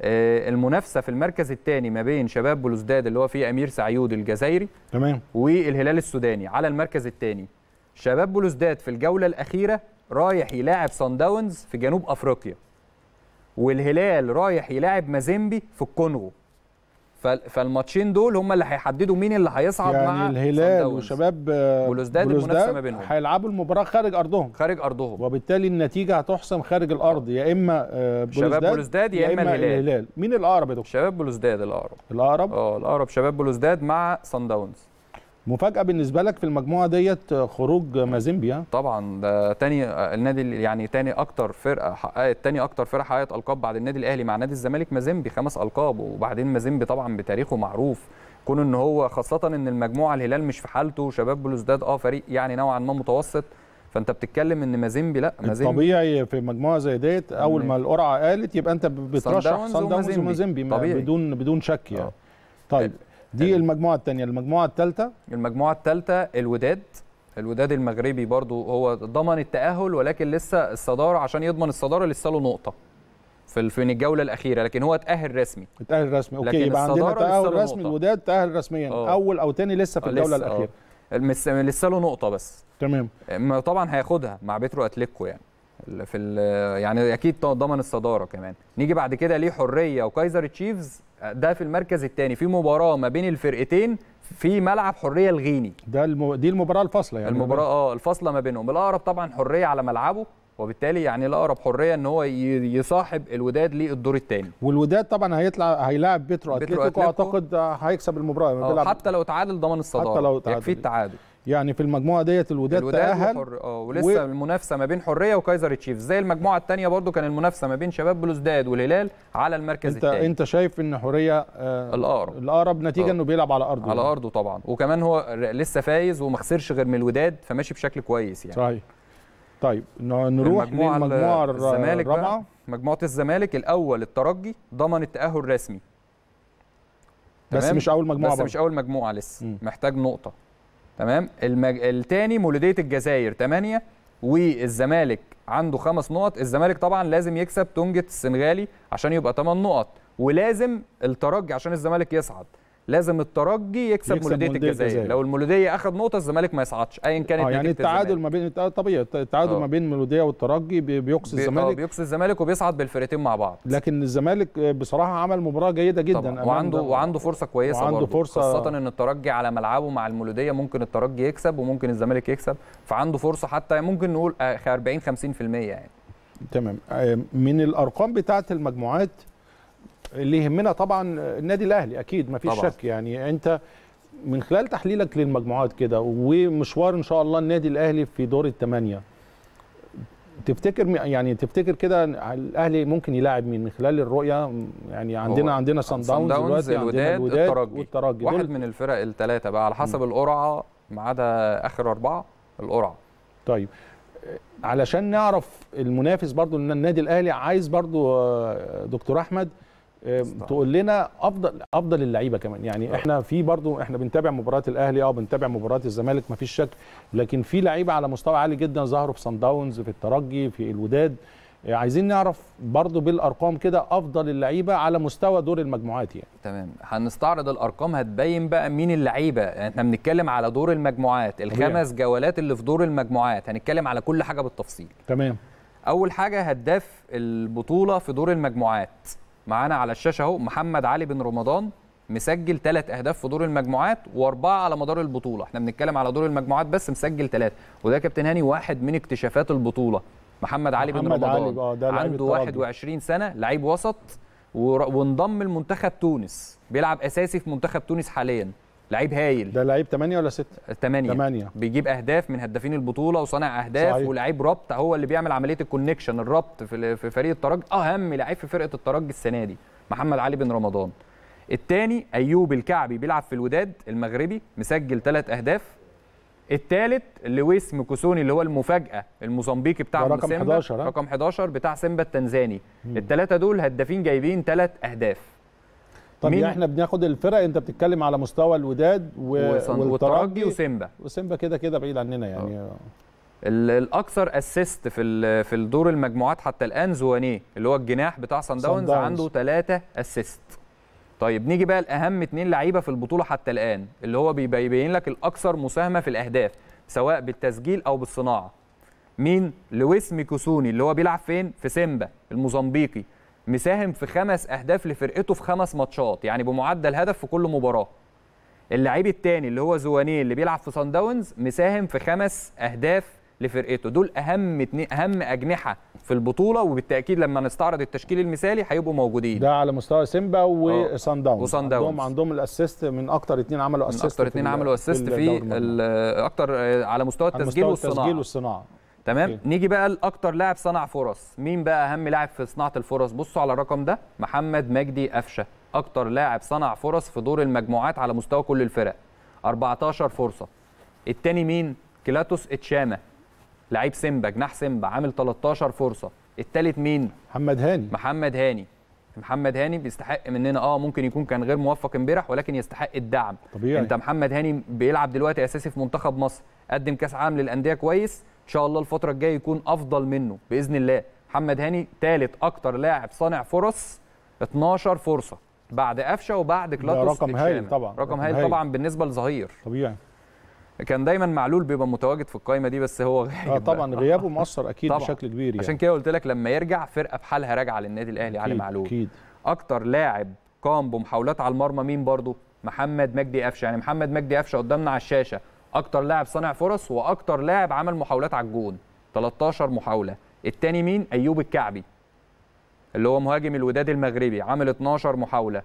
آه، المنافسه في المركز الثاني ما بين شباب بلوزداد اللي هو فيه امير سعيود الجزائري تمام والهلال السوداني على المركز الثاني شباب بلوزداد في الجوله الاخيره رايح يلاعب سان داونز في جنوب افريقيا والهلال رايح يلاعب مازيمبي في الكونغو فالماتشين دول هم اللي هيحددوا مين اللي هيصعد يعني مع الهلال وشباب آه، بلوزداد المنافسه ما بينهم هيلعبوا المباراه خارج ارضهم خارج ارضهم وبالتالي النتيجه هتحسم خارج الارض يا اما بلوزداد آه، شباب بلوزداد يا, يا اما الهلال. الهلال مين الاقرب يا دكتور شباب بلوزداد الاقرب الاقرب اه الاقرب شباب بلوزداد مع سان داونز مفاجأة بالنسبة لك في المجموعة ديت خروج مازيمبيا طبعا ده تاني آه، النادي يعني تاني أكتر فرقة حققت آه، تاني أكتر فرقة حققت ألقاب بعد النادي الأهلي مع نادي الزمالك مازيمبي خمس ألقاب وبعدين مازيمبي طبعا بتاريخه معروف كون إن هو خاصة إن المجموعة الهلال مش في حالته شباب بلوزداد أه فريق يعني نوعا ما متوسط فانت بتتكلم ان مازيمبي لا مازيمبي طبيعي في مجموعه زي ديت اول ما القرعه قالت يبقى انت بترشح صن داونز ومازيمبي بدون بدون شك يعني آه. طيب دي ال... المجموعه الثانيه المجموعه الثالثه المجموعه الثالثه الوداد الوداد المغربي برضو هو ضمن التاهل ولكن لسه الصداره عشان يضمن الصداره لسه له نقطه في في الجوله الاخيره لكن هو اتاهل رسمي اتاهل رسمي اوكي يبقى عندنا تاهل رسمي الوداد تاهل رسميا أوه. اول او ثاني لسه في آه، الجوله آه. الاخيره لسه له نقطه بس تمام طبعا هياخدها مع بيترو اتليكو يعني في يعني اكيد ضمن الصداره كمان نيجي بعد كده ليه حريه وكايزر تشيفز ده في المركز الثاني في مباراه ما بين الفرقتين في ملعب حريه الغيني ده المو... دي المباراه الفاصله يعني المباراه اه الفاصله ما بينهم الاقرب طبعا حريه على ملعبه وبالتالي يعني الاقرب حريه ان هو يصاحب الوداد للدور الثاني والوداد طبعا هيطلع هيلاعب بيترو, بيترو اتلتيكو اعتقد هيكسب المباراه آه، حتى لو تعادل ضمان الصداره حتى لو تعادل يكفي التعادل يعني في المجموعه ديت الوداد, الوداد تاهل اه ولسه و... المنافسه ما بين حريه وكايزر تشيف زي المجموعه الثانيه برضو كان المنافسه ما بين شباب بلوزداد والهلال على المركز انت انت انت شايف ان حريه آه الاقرب الاقرب نتيجه أوه. انه بيلعب على ارضه يعني. على ارضه طبعا وكمان هو لسه فايز وما خسرش غير من الوداد فماشي بشكل كويس يعني صحيح طيب نروح للمجموعه الزمالك الرابعه مجموعه الزمالك الاول الترجي ضمن التاهل رسمي بس مش اول مجموعه بس مش اول مجموعه لسه م. محتاج نقطه تمام المج... التاني مولوديه الجزائر 8 والزمالك عنده خمس نقط الزمالك طبعا لازم يكسب تونجت السنغالي عشان يبقى 8 نقط ولازم الترجي عشان الزمالك يصعد لازم الترجي يكسب, يكسب مولوديه الجزائر لو المولوديه اخذ نقطه الزمالك ما يصعدش ايا كانت آه يعني التعادل ما بين طبيعي التعادل آه. ما بين المولوديه والترجي بيقصي بي... آه، الزمالك بيقصي الزمالك وبيصعد بالفرقتين مع بعض لكن الزمالك بصراحه عمل مباراه جيده جدا طبعا. وعنده ده. وعنده فرصه كويسه وعنده فرصه خاصه ان الترجي على ملعبه مع المولوديه ممكن الترجي يكسب وممكن الزمالك يكسب فعنده فرصه حتى ممكن نقول 40 آه، 50% يعني تمام من الارقام بتاعه المجموعات اللي يهمنا طبعا النادي الاهلي اكيد ما فيش شك يعني انت من خلال تحليلك للمجموعات كده ومشوار ان شاء الله النادي الاهلي في دور الثمانيه تفتكر يعني تفتكر كده الاهلي ممكن يلاعب مين من خلال الرؤيه يعني عندنا عندنا سان داونز دلوقتي الوداد, الوداد الترجي, والترجي واحد من الفرق الثلاثه بقى على حسب القرعه ما عدا اخر اربعه القرعه طيب علشان نعرف المنافس برضو ان النادي الاهلي عايز برضو آه، دكتور احمد تقول لنا افضل افضل اللعيبه كمان يعني آه. احنا في برضو احنا بنتابع مباريات الاهلي اه بنتابع مباريات الزمالك مفيش شك لكن في لعيبه على مستوى عالي جدا ظهروا في صن داونز في الترجي في الوداد آه، عايزين نعرف برضو بالارقام كده افضل اللعيبه على مستوى دور المجموعات يعني تمام هنستعرض الارقام هتبين بقى مين اللعيبه يعني احنا بنتكلم على دور المجموعات الخمس جولات اللي في دور المجموعات هنتكلم على كل حاجه بالتفصيل تمام اول حاجه هداف البطوله في دور المجموعات معانا على الشاشه اهو محمد علي بن رمضان مسجل ثلاث اهداف في دور المجموعات واربعه على مدار البطوله احنا بنتكلم على دور المجموعات بس مسجل ثلاثه وده كابتن هاني واحد من اكتشافات البطوله محمد علي محمد بن رمضان علي آه، ده عنده 21 سنه لعيب وسط وانضم لمنتخب تونس بيلعب اساسي في منتخب تونس حاليا لعيب هايل ده لعيب 8 ولا 6 8 8 بيجيب اهداف من هدافين البطوله وصانع اهداف صحيح. ولعيب ربط هو اللي بيعمل عمليه الكونكشن الربط في في فريق الترجي اهم لعيب في فرقه الترجي السنه دي محمد علي بن رمضان الثاني ايوب الكعبي بيلعب في الوداد المغربي مسجل ثلاث اهداف الثالث لويس مكوسوني اللي هو المفاجاه الموزمبيقي بتاع رقم سيمبا 11 رقم 11 بتاع سيمبا التنزاني الثلاثه دول هدافين جايبين ثلاث اهداف طب مين؟ احنا بناخد الفرق انت بتتكلم على مستوى الوداد و... والترجي وسيمبا وسيمبا كده كده بعيد عننا يعني أوه. الاكثر اسيست في في الدور المجموعات حتى الان زوانيه اللي هو الجناح بتاع سان داونز عنده ثلاثة اسيست طيب نيجي بقى لاهم اثنين لعيبه في البطوله حتى الان اللي هو بيبين لك الاكثر مساهمه في الاهداف سواء بالتسجيل او بالصناعه مين لويس ميكوسوني اللي هو بيلعب فين في سيمبا الموزمبيقي مساهم في خمس اهداف لفرقته في خمس ماتشات يعني بمعدل هدف في كل مباراه اللعيب الثاني اللي هو زوانيه اللي بيلعب في سان داونز مساهم في خمس اهداف لفرقته دول اهم اتنين اهم اجنحه في البطوله وبالتاكيد لما نستعرض التشكيل المثالي هيبقوا موجودين ده على مستوى سيمبا وصن داونز وصن داونز عندهم, عندهم الاسيست من اكتر اتنين عملوا اسيست اكتر اتنين عملوا اسيست في, في اكتر آه، على مستوى التسجيل والصناعه التسجيل والصناعه تمام إيه. نيجي بقى لاكتر لاعب صنع فرص مين بقى اهم لاعب في صناعه الفرص بصوا على الرقم ده محمد مجدي قفشه اكتر لاعب صنع فرص في دور المجموعات على مستوى كل الفرق 14 فرصه الثاني مين كلاتوس اتشاما لعيب سيمبا جناح سيمبا عامل 13 فرصه الثالث مين محمد هاني محمد هاني محمد هاني بيستحق مننا اه ممكن يكون كان غير موفق امبارح ولكن يستحق الدعم طبيعي. انت محمد هاني بيلعب دلوقتي اساسي في منتخب مصر قدم كاس عالم للانديه كويس ان شاء الله الفتره الجايه يكون افضل منه باذن الله محمد هاني ثالث اكتر لاعب صانع فرص 12 فرصه بعد قفشه وبعد كلاتوس رقم هايل طبعا رقم, رقم هايل, هايل طبعا بالنسبه لظهير طبيعي كان دايما معلول بيبقى متواجد في القايمه دي بس هو غايب آه طبعا غيابه مؤثر اكيد طبعًا. بشكل كبير يعني. عشان كده قلت لك لما يرجع فرقه بحالها راجعه للنادي الاهلي علي معلول اكيد اكتر لاعب قام بمحاولات على المرمى مين برضه محمد مجدي قفشه يعني محمد مجدي قفشه قدامنا على الشاشه اكتر لاعب صنع فرص واكتر لاعب عمل محاولات على الجون 13 محاوله الثاني مين ايوب الكعبي اللي هو مهاجم الوداد المغربي عمل 12 محاوله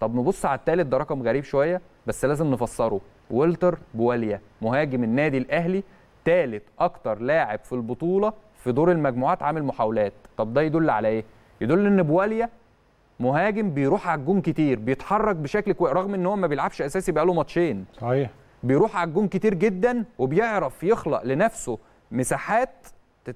طب نبص على الثالث ده رقم غريب شويه بس لازم نفسره ولتر بواليا مهاجم النادي الاهلي ثالث اكتر لاعب في البطوله في دور المجموعات عامل محاولات طب ده يدل على ايه يدل ان بواليا مهاجم بيروح على الجون كتير بيتحرك بشكل كويس رغم ان هو ما بيلعبش اساسي بقاله ماتشين صحيح بيروح على الجون كتير جدا وبيعرف يخلق لنفسه مساحات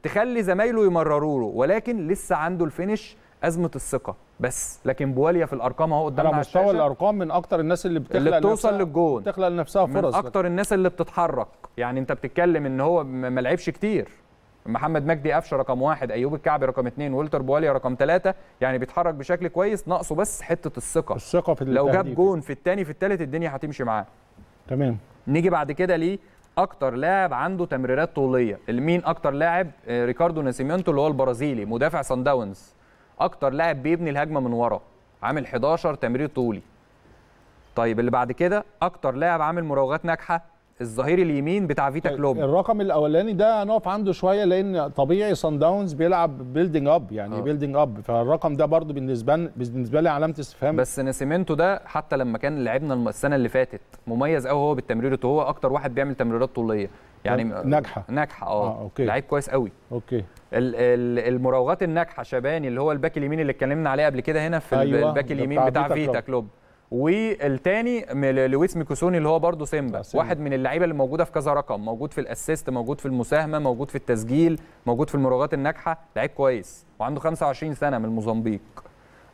تخلي زمايله يمرروا له ولكن لسه عنده الفينش ازمه الثقه بس لكن بواليا في الارقام اهو قدامنا على مستوى الارقام من اكتر الناس اللي بتخلق اللي بتوصل للجون بتخلق لنفسها فرص من اكتر الناس اللي بتتحرك يعني انت بتتكلم ان هو ما لعبش كتير محمد مجدي قفشه رقم واحد ايوب الكعبي رقم اثنين ولتر بواليا رقم ثلاثه يعني بيتحرك بشكل كويس ناقصه بس حته الثقه الثقه في لو جاب جون في الثاني في الثالث الدنيا هتمشي معاه تمام نيجي بعد كده ليه اكتر لاعب عنده تمريرات طوليه المين اكتر لاعب آه، ريكاردو ناسيمنتو اللي هو البرازيلي مدافع سان داونز اكتر لاعب بيبني الهجمه من ورا عامل 11 تمرير طولي طيب اللي بعد كده اكتر لاعب عامل مراوغات ناجحه الظهير اليمين بتاع فيتا طيب، كلوب الرقم الاولاني ده هنقف عنده شويه لان طبيعي صن داونز بيلعب بيلدينج اب يعني آه. بيلدينج اب فالرقم ده برده بالنسبه بالنسبه لي علامه استفهام بس ناسيمنتو ده حتى لما كان لعبنا السنه اللي فاتت مميز قوي هو بالتمرير وهو اكتر واحد بيعمل تمريرات طوليه يعني ناجحه ناجحه اه, آه أوكي. لعيب كويس قوي اوكي المراوغات الناجحه شباني اللي هو الباك اليمين اللي اتكلمنا عليه قبل كده هنا في أيوة. الباك اليمين بتاع, بتاع فيتا كلوب والتاني لويس ميكوسوني اللي هو برضه سيمبا واحد من اللعيبه اللي موجوده في كذا رقم موجود في الاسيست موجود في المساهمه موجود في التسجيل موجود في المراوغات الناجحه لعيب كويس وعنده 25 سنه من موزمبيق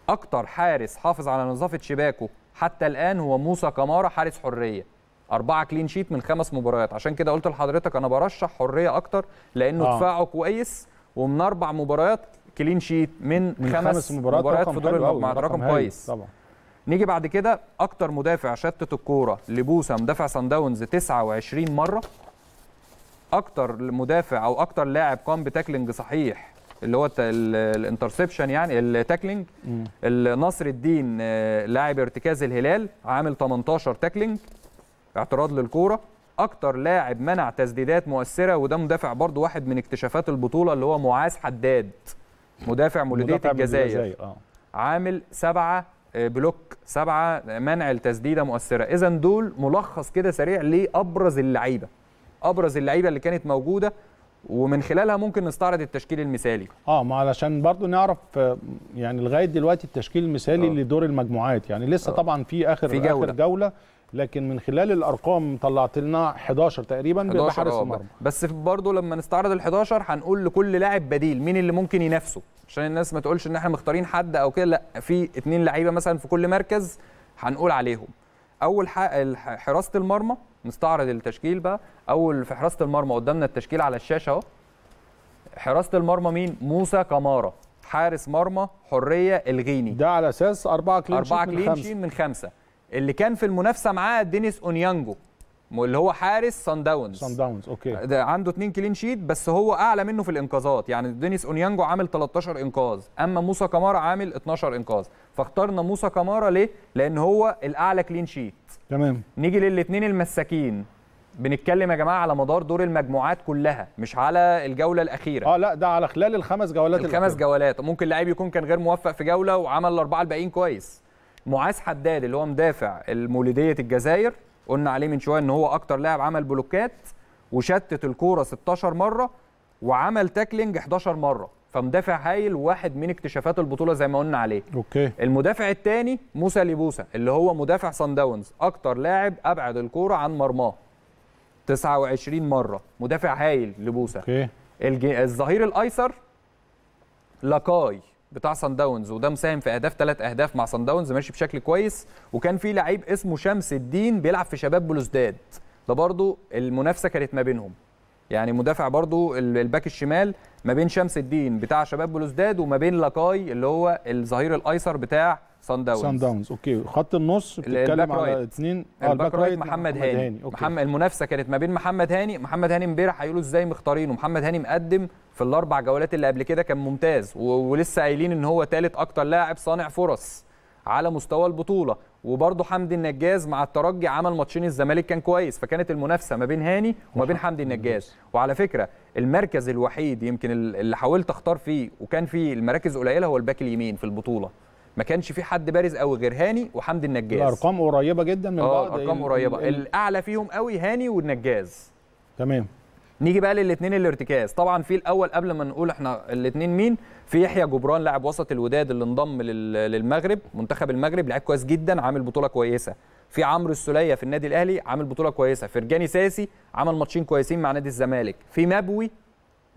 اكتر حارس حافظ على نظافه شباكه حتى الان هو موسى كمارا حارس حريه أربعة كلين شيت من خمس مباريات عشان كده قلت لحضرتك أنا برشح حرية أكتر لأنه آه. دفاعه كويس ومن أربع مباريات كلين شيت من, من خمس, خمس مباريات, مباريات في دور المجموعات رقم, رقم كويس طبعا نيجي بعد كده اكتر مدافع شتت الكوره لبوسا مدافع سان داونز 29 مره اكتر مدافع او اكتر لاعب قام بتاكلينج صحيح اللي هو الانترسبشن يعني التاكلينج نصر الدين آه، لاعب ارتكاز الهلال عامل 18 تاكلينج اعتراض للكوره اكتر لاعب منع تسديدات مؤثره وده مدافع برضو واحد من اكتشافات البطوله اللي هو معاذ حداد مدافع مولوديه الجزائر آه. عامل سبعة بلوك سبعة منع التسديده مؤثره اذا دول ملخص كده سريع لابرز اللعيبه ابرز اللعيبه اللي كانت موجوده ومن خلالها ممكن نستعرض التشكيل المثالي اه ما علشان برضو نعرف آه، يعني لغايه دلوقتي التشكيل المثالي أوه. لدور المجموعات يعني لسه أوه. طبعا في اخر في جولة. اخر جوله لكن من خلال الارقام طلعت لنا 11 تقريبا بحارس آه، المرمى بس برضه لما نستعرض ال 11 هنقول لكل لاعب بديل مين اللي ممكن ينافسه عشان الناس ما تقولش ان احنا مختارين حد او كده لا في اثنين لعيبه مثلا في كل مركز هنقول عليهم اول حراسه المرمى نستعرض التشكيل بقى اول في حراسه المرمى قدامنا التشكيل على الشاشه اهو حراسه المرمى مين موسى كمارة حارس مرمى حريه الغيني ده على اساس اربعه كلين أربعة كلين من خمسه, من خمسة. اللي كان في المنافسه معاه دينيس اونيانجو اللي هو حارس سان داونز سان داونز اوكي ده عنده 2 كلين شيت بس هو اعلى منه في الانقاذات يعني دينيس اونيانجو عامل 13 انقاذ اما موسى كمارا عامل 12 انقاذ فاخترنا موسى كمارا ليه لان هو الاعلى كلين شيت تمام نيجي للاثنين المساكين بنتكلم يا جماعه على مدار دور المجموعات كلها مش على الجوله الاخيره اه لا ده على خلال الخمس جولات الخمس الأخيرة. جولات ممكن لعيب يكون كان غير موفق في جوله وعمل الاربعه الباقيين كويس معاذ حداد اللي هو مدافع المولوديه الجزائر قلنا عليه من شويه ان هو اكتر لاعب عمل بلوكات وشتت الكوره 16 مره وعمل تاكلينج 11 مره فمدافع هايل واحد من اكتشافات البطوله زي ما قلنا عليه اوكي المدافع الثاني موسى ليبوسا اللي هو مدافع سان داونز اكتر لاعب ابعد الكوره عن مرماه 29 مره مدافع هايل لبوسا اوكي الج... الظهير الايسر لاكاي بتاع سان داونز وده مساهم في اهداف ثلاث اهداف مع سان داونز ماشي بشكل كويس وكان في لعيب اسمه شمس الدين بيلعب في شباب بلوزداد ده برضو المنافسه كانت ما بينهم يعني مدافع برضو الباك الشمال ما بين شمس الدين بتاع شباب بلوزداد وما بين لاكاي اللي هو الظهير الايسر بتاع سان داونز سان داونز اوكي خط النص بتتكلم على اثنين الباك, الباك رايت محمد هاني, هاني. محمد المنافسه كانت ما بين محمد هاني محمد هاني امبارح هيقولوا ازاي مختارينه محمد هاني مقدم في الاربع جولات اللي قبل كده كان ممتاز ولسه قايلين ان هو ثالث اكتر لاعب صانع فرص على مستوى البطوله وبرده حمدي النجاز مع الترجي عمل ماتشين الزمالك كان كويس فكانت المنافسه ما بين هاني وما بين حمدي النجاز وعلى فكره المركز الوحيد يمكن اللي حاولت اختار فيه وكان فيه المراكز قليله هو الباك اليمين في البطوله ما كانش في حد بارز قوي غير هاني وحمدي النجاز الارقام قريبه جدا من آه، بعض ارقام قريبه ال... الاعلى فيهم قوي هاني والنجاز تمام نيجي بقى للاثنين الارتكاز طبعا في الاول قبل ما نقول احنا الاثنين مين في يحيى جبران لاعب وسط الوداد اللي انضم للمغرب منتخب المغرب لعيب كويس جدا عامل بطوله كويسه في عمرو السوليه في النادي الاهلي عامل بطوله كويسه فرجاني ساسي عمل ماتشين كويسين مع نادي الزمالك في مبوي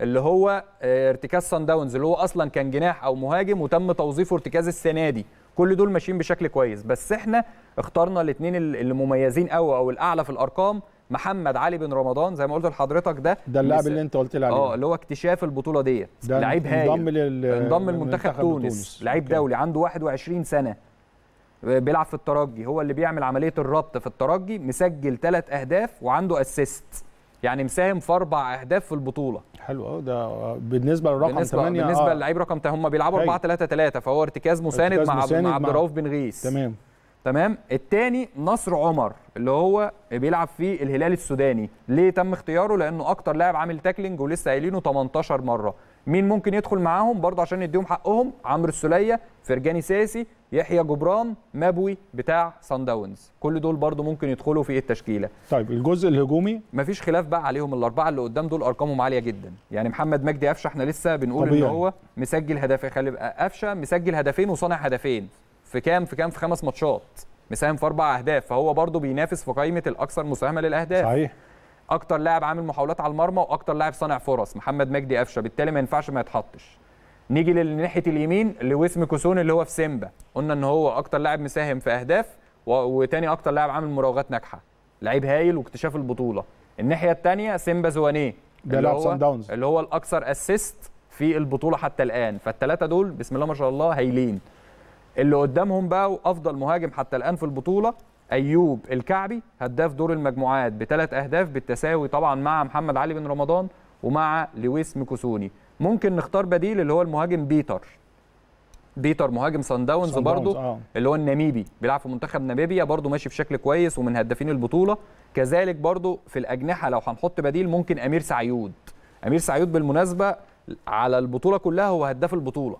اللي هو آه، ارتكاز سان داونز اللي هو اصلا كان جناح او مهاجم وتم توظيفه ارتكاز السنه دي كل دول ماشيين بشكل كويس بس احنا اخترنا الاثنين اللي مميزين قوي او الاعلى في الارقام محمد علي بن رمضان زي ما قلت لحضرتك ده ده اللاعب اللي انت قلت لي عليه اه اللي هو اكتشاف البطوله ديت لعيب هايل انضم لل... انضم لمنتخب تونس لعيب دولي عنده 21 سنه بيلعب في الترجي هو اللي بيعمل عمليه الربط في الترجي مسجل ثلاث اهداف وعنده اسيست يعني مساهم في اربع اهداف في البطوله حلو قوي ده بالنسبه للرقم بالنسبة 8 بالنسبه آه. للعيب رقم هم بيلعبوا 4 3 3 فهو ارتكاز مساند, ارتكاز مع, مساند مع عبد الرؤوف بن غيث تمام تمام الثاني نصر عمر اللي هو بيلعب في الهلال السوداني ليه تم اختياره لانه اكتر لاعب عامل تاكلينج ولسه قايلينه 18 مره مين ممكن يدخل معاهم برضه عشان نديهم حقهم عمرو السوليه فرجاني ساسي يحيى جبران مبوي بتاع سان داونز كل دول برضه ممكن يدخلوا في إيه التشكيله طيب الجزء الهجومي مفيش خلاف بقى عليهم الاربعه اللي قدام دول ارقامهم عاليه جدا يعني محمد مجدي قفشه احنا لسه بنقول طبيعي. ان هو مسجل هدفين خلي قفشه مسجل هدفين وصانع هدفين في كام في كام في خمس ماتشات مساهم في اربع اهداف فهو برضه بينافس في قائمه الاكثر مساهمه للاهداف صحيح اكتر لاعب عامل محاولات على المرمى واكتر لاعب صانع فرص محمد مجدي قفشه بالتالي ما ينفعش ما يتحطش نيجي لناحيه اليمين لويس ميكوسون اللي هو في سيمبا قلنا ان هو اكتر لاعب مساهم في اهداف وتاني اكتر لاعب عامل مراوغات ناجحه لعيب هايل واكتشاف البطوله الناحيه الثانيه سيمبا زوانيه اللي هو داونز. اللي هو الاكثر اسيست في البطوله حتى الان فالثلاثه دول بسم الله ما شاء الله هايلين اللي قدامهم بقى وافضل مهاجم حتى الان في البطوله ايوب الكعبي هداف دور المجموعات بثلاث اهداف بالتساوي طبعا مع محمد علي بن رمضان ومع لويس ميكوسوني ممكن نختار بديل اللي هو المهاجم بيتر بيتر مهاجم سان داونز برضه آه. اللي هو الناميبي بيلعب في منتخب ناميبيا برضه ماشي بشكل كويس ومن هدافين البطوله كذلك برضه في الاجنحه لو هنحط بديل ممكن امير سعيود امير سعيود بالمناسبه على البطوله كلها هو هداف البطوله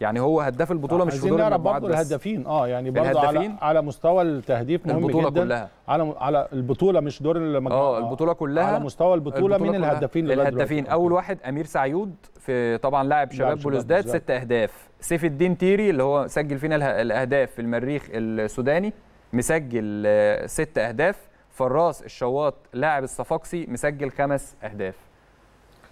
يعني هو هداف البطوله مش عايزين نعرف برضه الهدافين اه يعني برضه على على مستوى التهديف مهم البطولة جدا كلها. على على البطوله مش دور المجموعه اه البطوله كلها على مستوى البطوله, البطولة مين كلها. الهدافين الهدافين اول واحد امير سعيود في طبعا لاعب شباب بلوزداد ست اهداف سيف الدين تيري اللي هو سجل فينا الاهداف في المريخ السوداني مسجل آه، ست اهداف فراس الشواط لاعب الصفاقسي مسجل خمس اهداف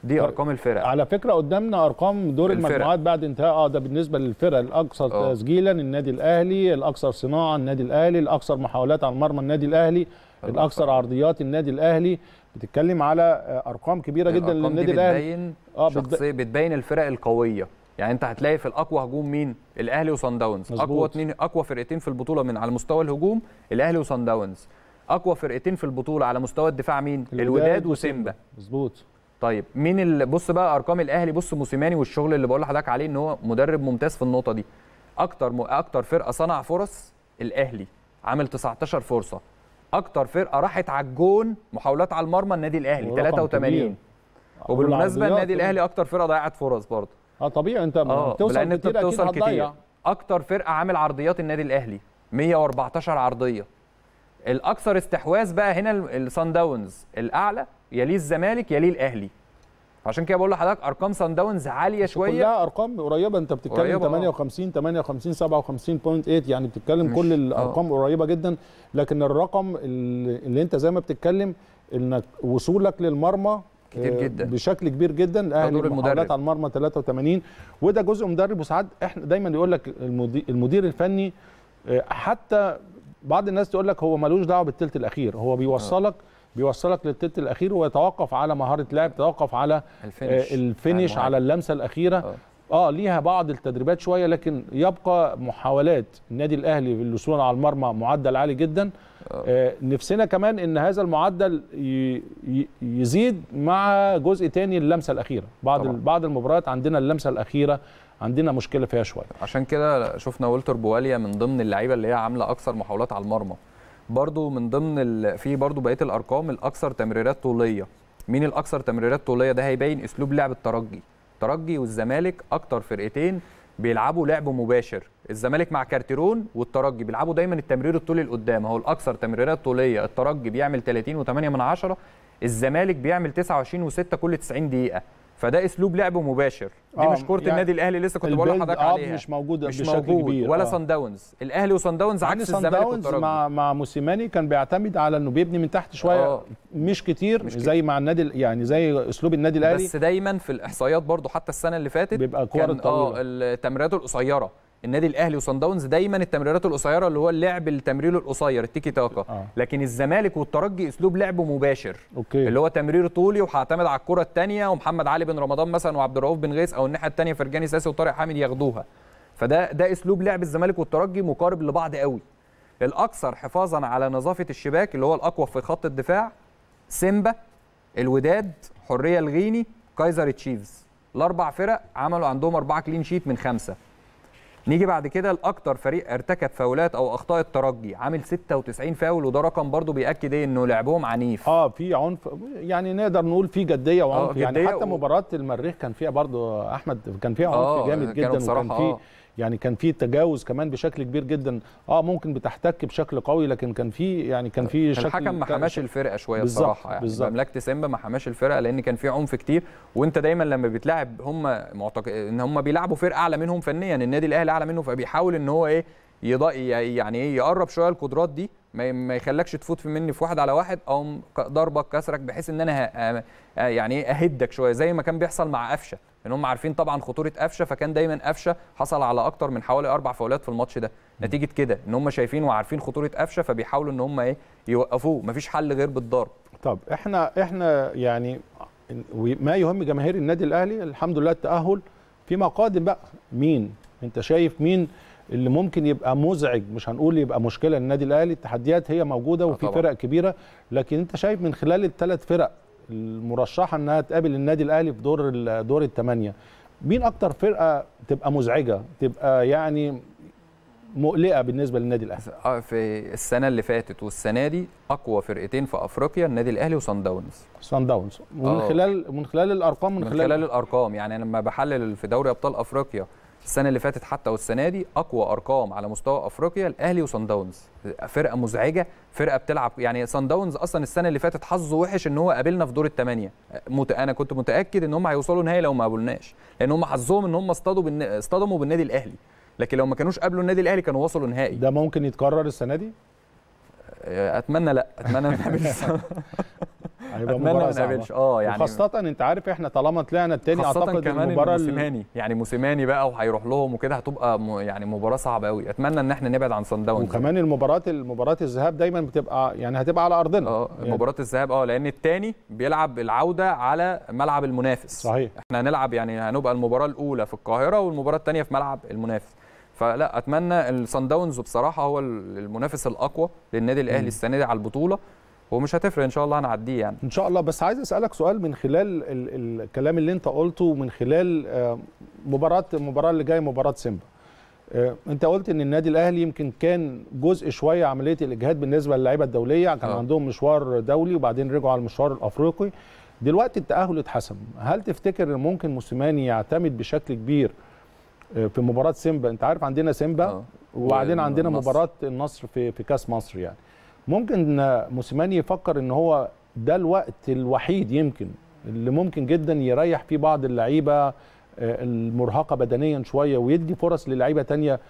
دي طيب، ارقام الفرق على فكره قدامنا ارقام دور الفرق. المجموعات بعد انتهاء اه ده بالنسبه للفرق الاكثر أوه. تسجيلا النادي الاهلي الاكثر صناعه النادي الاهلي الاكثر محاولات على المرمى النادي الاهلي الاكثر عرضيات النادي الاهلي بتتكلم على آه، ارقام كبيره جدا للنادي الاهلي بتبين اه شخصيه بتبين الفرق القويه يعني انت هتلاقي في الاقوى هجوم مين الاهلي وصن داونز اقوى اتنين اقوى فرقتين في البطوله من على مستوى الهجوم الاهلي وصن داونز اقوى فرقتين في البطوله على مستوى الدفاع مين الوداد, الوداد وسيمبا مظبوط طيب مين اللي بص بقى ارقام الاهلي بص موسيماني والشغل اللي بقول لحضرتك عليه ان هو مدرب ممتاز في النقطه دي اكتر م... اكتر فرقه صنع فرص الاهلي عامل 19 فرصه اكتر فرقه راحت على الجون محاولات على المرمى النادي الاهلي 83 وبالمناسبه النادي الاهلي اكتر فرقه ضيعت فرص برضه اه طبيعي انت آه بتوصل لان انت بتوصل كتير, كتير. اكتر فرقه عامل عرضيات النادي الاهلي 114 عرضيه الاكثر استحواذ بقى هنا الصن داونز الاعلى يليه الزمالك يليه الاهلي عشان كده بقول لحضرتك ارقام سان داونز عاليه شويه كلها ارقام قريبه انت بتتكلم قريبة 58 58 57.8 يعني بتتكلم كل الارقام أوه. قريبه جدا لكن الرقم اللي انت زي ما بتتكلم انك وصولك للمرمى كتير آه، جدا بشكل كبير جدا الاهلي محاولات على المرمى 83 وده جزء مدرب وساعات احنا دايما يقول لك المدير الفني آه، حتى بعض الناس تقول لك هو ملوش دعوه بالثلث الاخير هو بيوصلك أوه. بيوصلك للتت الاخير ويتوقف على مهاره لاعب يتوقف على آه، الفينش, الفينش نعم، على اللمسه الاخيره آه. اه ليها بعض التدريبات شويه لكن يبقى محاولات النادي الاهلي الوصول على المرمى معدل عالي جدا آه, آه، نفسنا كمان ان هذا المعدل يزيد مع جزء تاني اللمسه الاخيره بعض بعض المباريات عندنا اللمسه الاخيره عندنا مشكله فيها شويه عشان كده شفنا ولتر بواليا من ضمن اللعيبه اللي هي عامله اكثر محاولات على المرمى برضو من ضمن ال... في برضو بقيه الارقام الاكثر تمريرات طوليه مين الاكثر تمريرات طوليه ده هيبين اسلوب لعب الترجي الترجي والزمالك اكتر فرقتين بيلعبوا لعب مباشر الزمالك مع كارتيرون والترجي بيلعبوا دايما التمرير الطولي لقدام هو الاكثر تمريرات طوليه الترجي بيعمل 30 و8 من الزمالك بيعمل 29.6 كل 90 دقيقه فده اسلوب لعب مباشر دي آه مش كوره يعني النادي الاهلي لسه كنت بقول لحضرتك آه عليها مش موجوده مش بشكل موجود كبير ولا آه. سان داونز الاهلي وسان يعني داونز عكس الزمالك مع مع موسيماني كان بيعتمد على انه بيبني من تحت شويه آه مش كتير مش زي مع النادي يعني زي اسلوب النادي الاهلي بس دايما في الاحصائيات برضو حتى السنه اللي فاتت بيبقى كان طويله اه التمريرات القصيره النادي الاهلي وصن داونز دايما التمريرات القصيره اللي هو اللعب التمرير القصير التيكي تاكا آه. لكن الزمالك والترجي اسلوب لعب مباشر أوكي. اللي هو تمرير طولي وهعتمد على الكره الثانيه ومحمد علي بن رمضان مثلا وعبد الرؤوف بن غيث او الناحيه الثانيه فرجاني ساسي وطارق حامد ياخدوها فده ده اسلوب لعب الزمالك والترجي مقارب لبعض قوي الاكثر حفاظا على نظافه الشباك اللي هو الاقوى في خط الدفاع سيمبا الوداد حريه الغيني كايزر تشيفز الاربع فرق عملوا عندهم اربعه كلين شيت من خمسه نيجي بعد كده لاكتر فريق ارتكب فاولات او اخطاء الترجي عامل 96 فاول وده رقم برضو بياكد ايه انه لعبهم عنيف اه في عنف يعني نقدر نقول في جديه وعنف آه يعني جدية يعني حتى و... مباراه المريخ كان فيها برضو احمد كان فيها عنف آه جامد جدا وكان في آه. يعني كان في تجاوز كمان بشكل كبير جدا اه ممكن بتحتك بشكل قوي لكن كان في يعني كان في شكل الحكم ما حماش الفرقه شويه بصراحه يعني بالزبط. مملكه سيمبا ما حماش الفرقه لان كان في عنف كتير وانت دايما لما بتلاعب هم معتقد ان هم بيلعبوا فرقه اعلى منهم فنيا النادي الاهلي اعلى منه فبيحاول ان هو ايه يعني ايه يقرب شويه القدرات دي ما يخلكش تفوت في مني في واحد على واحد او ضربك كسرك بحيث ان انا آه، آه، يعني إيه، اهدك شويه زي ما كان بيحصل مع قفشه ان هم عارفين طبعا خطوره قفشه فكان دايما قفشه حصل على اكتر من حوالي اربع فاولات في الماتش ده نتيجه كده ان هم شايفين وعارفين خطوره قفشه فبيحاولوا ان هم ايه يوقفوه مفيش حل غير بالضرب طب احنا احنا يعني ما يهم جماهير النادي الاهلي الحمد لله التاهل فيما قادم بقى مين انت شايف مين اللي ممكن يبقى مزعج مش هنقول يبقى مشكله للنادي الاهلي التحديات هي موجوده آه، وفي طبعا. فرق كبيره لكن انت شايف من خلال الثلاث فرق المرشحه انها تقابل النادي الاهلي في دور دور الثمانيه مين اكتر فرقه تبقى مزعجه تبقى يعني مقلقه بالنسبه للنادي الاهلي آه، في السنه اللي فاتت والسنه دي اقوى فرقتين في افريقيا النادي الاهلي وصن داونز صن داونز ومن آه. خلال من خلال الارقام من, من خلال, خلال الارقام يعني لما بحلل في دوري ابطال افريقيا السنه اللي فاتت حتى والسنه دي اقوى ارقام على مستوى افريقيا الاهلي وسان داونز فرقه مزعجه فرقه بتلعب يعني سان داونز اصلا السنه اللي فاتت حظه وحش ان هو قابلنا في دور الثمانيه مت... انا كنت متاكد ان هم هيوصلوا نهائي لو ما قابلناش لان هم حظهم ان هم اصطدوا بالن... اصطدموا بالنادي الاهلي لكن لو ما كانوش قابلوا النادي الاهلي كانوا وصلوا نهائي ده ممكن يتكرر السنه دي اتمنى لا اتمنى ما نقابلش هيبقى مباراه صعبه اه يعني وخاصه انت عارف احنا طالما طلعنا التاني اعتقد كمان المباراه موسيماني يعني موسيماني بقى وهيروح لهم وكده هتبقى يعني مباراه صعبه قوي اتمنى ان احنا نبعد عن صن داونز وكمان المباراه مباراه الذهاب دايما بتبقى يعني هتبقى على ارضنا اه يعني مباراه الذهاب اه لان التاني بيلعب العوده على ملعب المنافس صحيح احنا هنلعب يعني هنبقى المباراه الاولى في القاهره والمباراه الثانيه في ملعب المنافس فلا اتمنى الصن داونز بصراحه هو المنافس الاقوى للنادي الاهلي السنه دي على البطوله ومش هتفرق ان شاء الله هنعديه يعني ان شاء الله بس عايز اسالك سؤال من خلال الكلام اللي انت قلته من خلال آه، مباراه المباراه اللي جايه مباراه سيمبا آه، انت قلت ان النادي الاهلي يمكن كان جزء شويه عمليه الاجهاد بالنسبه للعيبه الدوليه كان أه. عندهم مشوار دولي وبعدين رجعوا على المشوار الافريقي دلوقتي التاهل اتحسم هل تفتكر ممكن موسيماني يعتمد بشكل كبير آه، في مباراه سيمبا انت عارف عندنا سيمبا آه. وبعدين عندنا مباراه النصر في في كاس مصر يعني ممكن آه، موسيماني يفكر ان هو ده الوقت الوحيد يمكن اللي ممكن جدا يريح فيه بعض اللعيبه آه، المرهقه بدنيا شويه ويدي فرص للعيبه تانية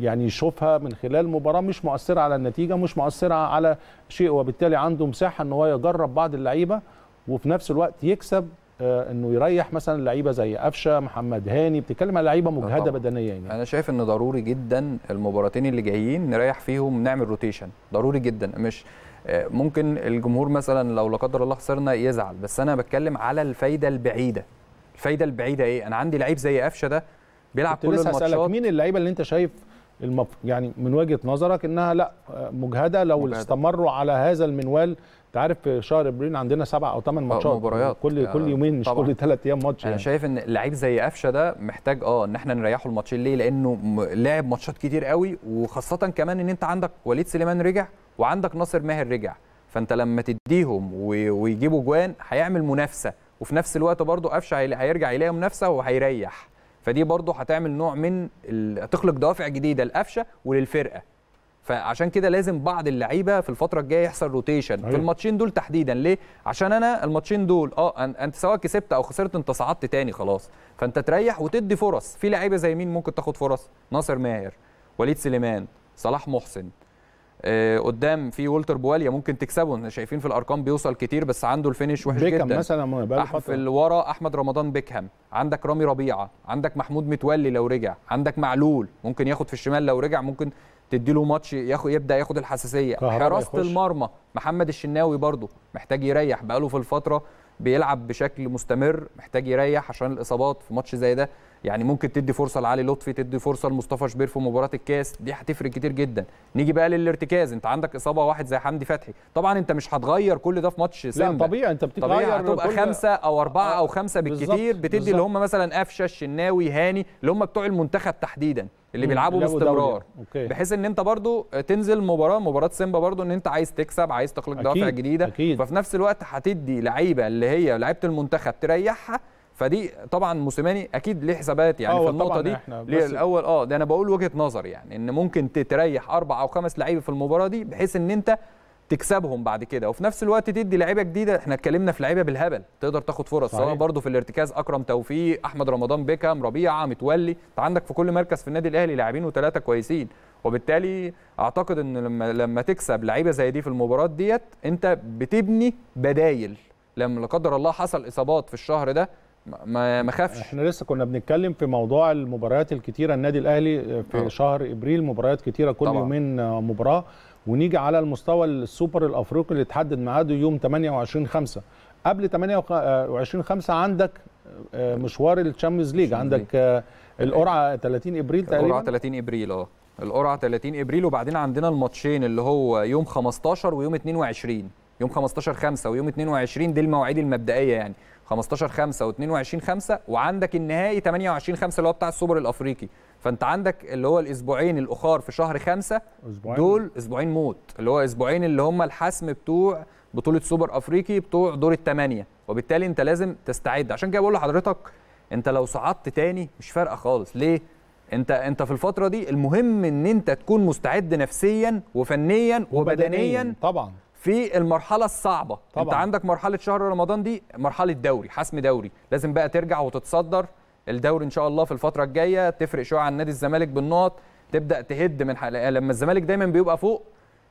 يعني يشوفها من خلال مباراه مش مؤثره على النتيجه مش مؤثره على شيء وبالتالي عنده مساحه ان هو يجرب بعض اللعيبه وفي نفس الوقت يكسب آه، انه يريح مثلا لعيبه زي قفشه محمد هاني بتتكلم على لعيبه آه، مجهده بدنيا يعني. انا شايف ان ضروري جدا المباراتين اللي جايين نريح فيهم نعمل روتيشن ضروري جدا مش آه، ممكن الجمهور مثلا لو لا قدر الله خسرنا يزعل بس انا بتكلم على الفايده البعيده الفايده البعيده ايه انا عندي لعيب زي قفشه ده بيلعب كل الماتشات مين اللعيبه اللي انت شايف المف... يعني من وجهه نظرك انها لا مجهده لو مجهدة. استمروا على هذا المنوال انت عارف في شهر ابريل عندنا سبع او ثمان آه، ماتشات مباريات كل آه كل يومين مش طبعًا. كل ثلاث ايام ماتش يعني. انا شايف ان لعيب زي قفشه ده محتاج اه ان احنا نريحه الماتشين ليه لانه لعب ماتشات كتير قوي وخاصه كمان ان انت عندك وليد سليمان رجع وعندك ناصر ماهر رجع فانت لما تديهم ويجيبوا جوان هيعمل منافسه وفي نفس الوقت برضه قفشه هيرجع يلاقي منافسه وهيريح فدي برضه هتعمل نوع من تخلق دوافع جديده لقفشه وللفرقه فعشان كده لازم بعض اللعيبه في الفتره الجايه يحصل روتيشن أيوة. في الماتشين دول تحديدا ليه عشان انا الماتشين دول اه انت سواء كسبت او خسرت انت صعدت تاني خلاص فانت تريح وتدي فرص في لعيبه زي مين ممكن تاخد فرص ناصر ماهر وليد سليمان صلاح محسن آه قدام في ولتر بواليا ممكن تكسبه احنا شايفين في الارقام بيوصل كتير بس عنده الفينش وحش جدا بيكهام مثلا أح... في ورا احمد رمضان بيكهام عندك رامي ربيعه عندك محمود متولي لو رجع عندك معلول ممكن ياخد في الشمال لو رجع ممكن تديله ماتش ياخد يبدا ياخد الحساسيه حراسه المرمى محمد الشناوي برضه محتاج يريح بقاله في الفتره بيلعب بشكل مستمر محتاج يريح عشان الاصابات في ماتش زي ده يعني ممكن تدي فرصه لعلي لطفي تدي فرصه لمصطفى شبير في مباراه الكاس دي هتفرق كتير جدا نيجي بقى للارتكاز انت عندك اصابه واحد زي حمدي فتحي طبعا انت مش هتغير كل ده في ماتش سيمبا لا طبيعي انت بتغير طبيعي هتبقى خمسه او اربعه آه، او خمسه بالكتير بتدي بالزبط. اللي هم مثلا قفشه الشناوي هاني اللي هم بتوع المنتخب تحديدا اللي بيلعبوا باستمرار بحيث ان انت برضو تنزل مباراه مباراه سيمبا برضو ان انت عايز تكسب عايز تخلق دوافع جديده أكيد. ففي نفس الوقت هتدي لعيبه اللي هي لعيبه المنتخب تريحها فدي طبعا موسيماني اكيد ليه حسابات يعني آه، في النقطه دي ليه الاول اه ده انا بقول وجهه نظر يعني ان ممكن تريح اربع او خمس لعيبه في المباراه دي بحيث ان انت تكسبهم بعد كده وفي نفس الوقت تدي لعيبه جديده احنا اتكلمنا في لعيبه بالهبل تقدر تاخد فرص سواء برضه في الارتكاز اكرم توفيق احمد رمضان بيكام ربيعه متولي انت عندك في كل مركز في النادي الاهلي لاعبين وثلاثه كويسين وبالتالي اعتقد ان لما لما تكسب لعيبه زي دي في المباراه ديت انت بتبني بدايل لما لا قدر الله حصل اصابات في الشهر ده ما ما خافش احنا لسه كنا بنتكلم في موضوع المباريات الكتيره النادي الاهلي آه، في أوه. شهر ابريل مباريات كتيره كل طبعا. يومين آه، مباراه ونيجي على المستوى السوبر الافريقي اللي اتحدد ميعاده يوم 28 5 قبل 28 5 آه، عندك مشوار الشامبيونز ليج عندك القرعه 30 ابريل تقريبا القرعه 30 ابريل اه القرعه 30 ابريل وبعدين عندنا الماتشين اللي هو يوم 15 ويوم 22 يوم 15 5 ويوم 22 دي المواعيد المبدئيه يعني 15 5 و22 5 وعندك النهائي 28 5 اللي هو بتاع السوبر الافريقي فانت عندك اللي هو الاسبوعين الاخار في شهر 5 أسبوعين. دول اسبوعين موت اللي هو اسبوعين اللي هم الحسم بتوع بطوله سوبر افريقي بتوع دور الثمانيه وبالتالي انت لازم تستعد عشان كده بقول لحضرتك انت لو صعدت تاني مش فارقه خالص ليه انت انت في الفتره دي المهم ان انت تكون مستعد نفسيا وفنيا وبدنيا, وبدنياً طبعا في المرحله الصعبه طبعا. انت عندك مرحله شهر رمضان دي مرحله دوري حسم دوري لازم بقى ترجع وتتصدر الدوري ان شاء الله في الفتره الجايه تفرق شويه عن نادي الزمالك بالنقط تبدا تهد من حلقة. لما الزمالك دايما بيبقى فوق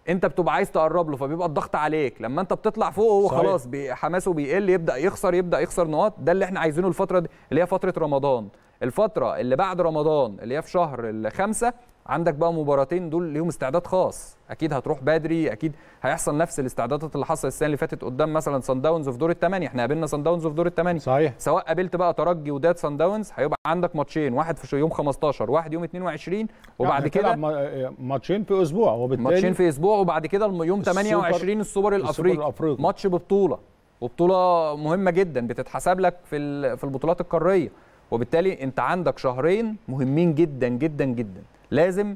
انت بتبقى عايز تقرب له فبيبقى الضغط عليك لما انت بتطلع فوق هو خلاص حماسه بيقل يبدا يخسر يبدا يخسر نقاط ده اللي احنا عايزينه الفتره دي اللي هي فتره رمضان الفتره اللي بعد رمضان اللي هي في شهر الخمسة عندك بقى مباراتين دول ليهم استعداد خاص اكيد هتروح بدري اكيد هيحصل نفس الاستعدادات اللي حصلت السنه اللي فاتت قدام مثلا سان داونز في دور الثمانيه احنا قابلنا سان داونز في دور الثمانيه صحيح سواء قابلت بقى ترجي وداد سان داونز هيبقى عندك ماتشين واحد في يوم 15 واحد يوم 22 وبعد يعني كده آه، ماتشين في اسبوع وبالتالي ماتشين في اسبوع وبعد كده يوم 28 السوبر الافريقي, الأفريقي. ماتش ببطوله وبطوله مهمه جدا بتتحسب لك في في البطولات القاريه وبالتالي انت عندك شهرين مهمين جدا جدا جدا لازم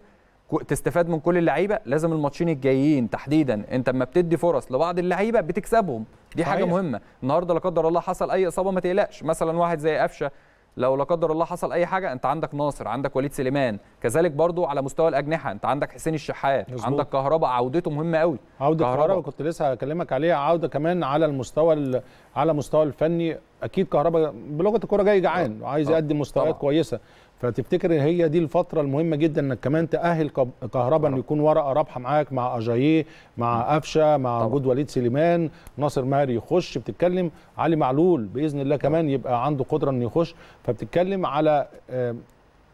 تستفاد من كل اللعيبه لازم الماتشين الجايين تحديدا انت اما بتدي فرص لبعض اللعيبه بتكسبهم دي صحيح. حاجه مهمه النهارده لا قدر الله حصل اي اصابه ما تقلقش مثلا واحد زي قفشه لو لا قدر الله حصل اي حاجه انت عندك ناصر عندك وليد سليمان كذلك برضو على مستوى الاجنحه انت عندك حسين الشحات مزبوط. عندك كهرباء عودته مهمه قوي عوده كهرباء كنت لسه هكلمك عليها عوده كمان على المستوى على المستوى الفني اكيد كهرباء بلغه الكوره جاي جعان آه. وعايز يقدم مستويات كويسه فتفتكر ان هي دي الفتره المهمه جدا انك كمان تاهل كهربا انه يكون ورقه رابحه معاك مع اجاييه مع قفشه مع وجود وليد سليمان ناصر ماهر يخش بتتكلم علي معلول باذن الله كمان يبقى عنده قدره انه يخش فبتتكلم على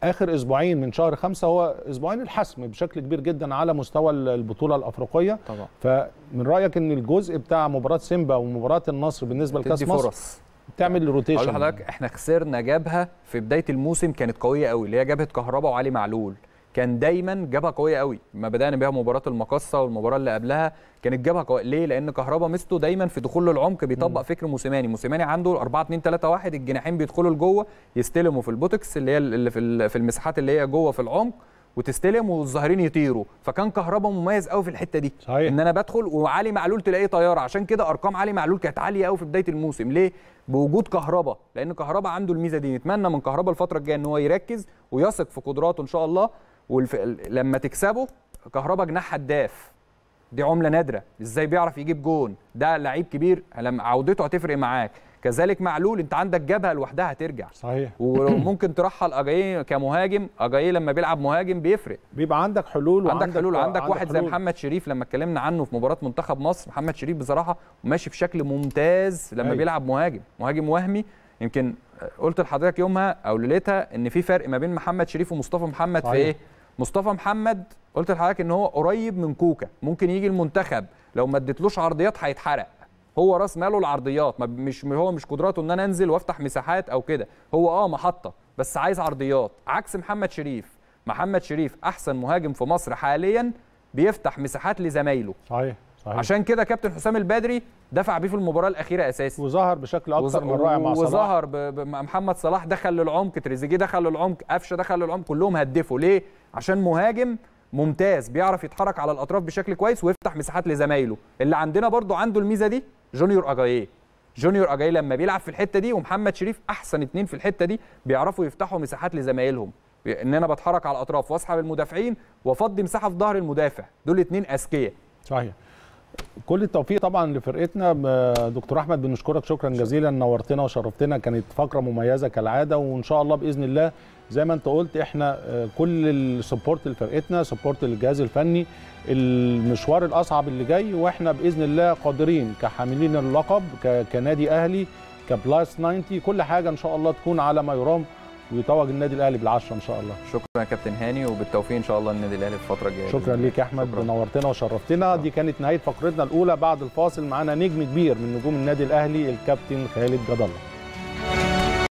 اخر اسبوعين من شهر خمسة هو اسبوعين الحسم بشكل كبير جدا على مستوى البطوله الافريقيه طبعا. فمن رايك ان الجزء بتاع مباراه سيمبا ومباراه النصر بالنسبه لكاس مصر تعمل روتيشن اقول لحضرتك احنا خسرنا جبهه في بدايه الموسم كانت قويه قوي اللي هي جبهه كهربا وعلي معلول كان دايما جبهه قويه قوي ما بدانا بيها مباراه المقصه والمباراه اللي قبلها كانت جبهه قويه ليه لان كهربا مستو دايما في دخول العمق بيطبق م. فكر موسيماني موسيماني عنده 4 2 3 1 الجناحين بيدخلوا لجوه يستلموا في البوتكس اللي هي اللي في المساحات اللي هي جوه في العمق وتستلم والظاهرين يطيروا فكان كهربا مميز قوي في الحته دي صحيح. ان انا بدخل وعلي معلول تلاقيه طياره عشان كده ارقام علي معلول كانت عاليه قوي في بدايه الموسم ليه بوجود كهربا لان كهربا عنده الميزه دي نتمنى من كهربا الفتره الجايه ان هو يركز ويثق في قدراته ان شاء الله والف... لما تكسبه كهربا جناح هداف دي عمله نادره ازاي بيعرف يجيب جون ده لعيب كبير لما عودته هتفرق معاك كذلك معلول انت عندك جبهه لوحدها هترجع صحيح وممكن ترحل اجايه كمهاجم اجايه لما بيلعب مهاجم بيفرق بيبقى عندك حلول وعندك عندك حلول عندك واحد حلول. زي محمد شريف لما اتكلمنا عنه في مباراه منتخب مصر محمد شريف بصراحه ماشي بشكل ممتاز لما أي. أيوة. بيلعب مهاجم مهاجم وهمي يمكن قلت لحضرتك يومها او ليلتها ان في فرق ما بين محمد شريف ومصطفى محمد صحيح. في ايه مصطفى محمد قلت لحضرتك ان هو قريب من كوكا ممكن يجي المنتخب لو ما اديتلوش عرضيات هيتحرق هو راس ماله العرضيات ما مش هو مش قدراته ان انا انزل وافتح مساحات او كده هو اه محطه بس عايز عرضيات عكس محمد شريف محمد شريف احسن مهاجم في مصر حاليا بيفتح مساحات لزمايله صحيح صحيح. عشان كده كابتن حسام البدري دفع بيه في المباراه الاخيره اساسي وظهر بشكل اكثر من رائع مع صلاح وظهر محمد صلاح دخل للعمق تريزيجيه دخل للعمق قفشه دخل للعمق كلهم هدفوا ليه عشان مهاجم ممتاز بيعرف يتحرك على الاطراف بشكل كويس ويفتح مساحات لزمايله اللي عندنا برضو عنده الميزه دي جونيور اجاييه جونيور اجاييه لما بيلعب في الحته دي ومحمد شريف احسن اتنين في الحته دي بيعرفوا يفتحوا مساحات لزمايلهم ان انا بتحرك على الاطراف واسحب المدافعين وافضي مساحه في ظهر المدافع دول اتنين اذكياء صحيح كل التوفيق طبعا لفرقتنا دكتور احمد بنشكرك شكرا جزيلا نورتنا وشرفتنا كانت فقره مميزه كالعاده وان شاء الله باذن الله زي ما انت قلت احنا آه، كل السبورت لفرقتنا سبورت للجهاز الفني المشوار الاصعب اللي جاي واحنا باذن الله قادرين كحاملين اللقب كنادي اهلي كبلاس 90 كل حاجه ان شاء الله تكون على ما يرام ويتوج النادي الاهلي بالعشره ان شاء الله شكرا يا كابتن هاني وبالتوفيق ان شاء الله النادي الاهلي في الفتره الجايه شكرا ليك يا احمد نورتنا وشرفتنا دي كانت نهايه فقرتنا الاولى بعد الفاصل معانا نجم كبير من نجوم النادي الاهلي الكابتن خالد جد الله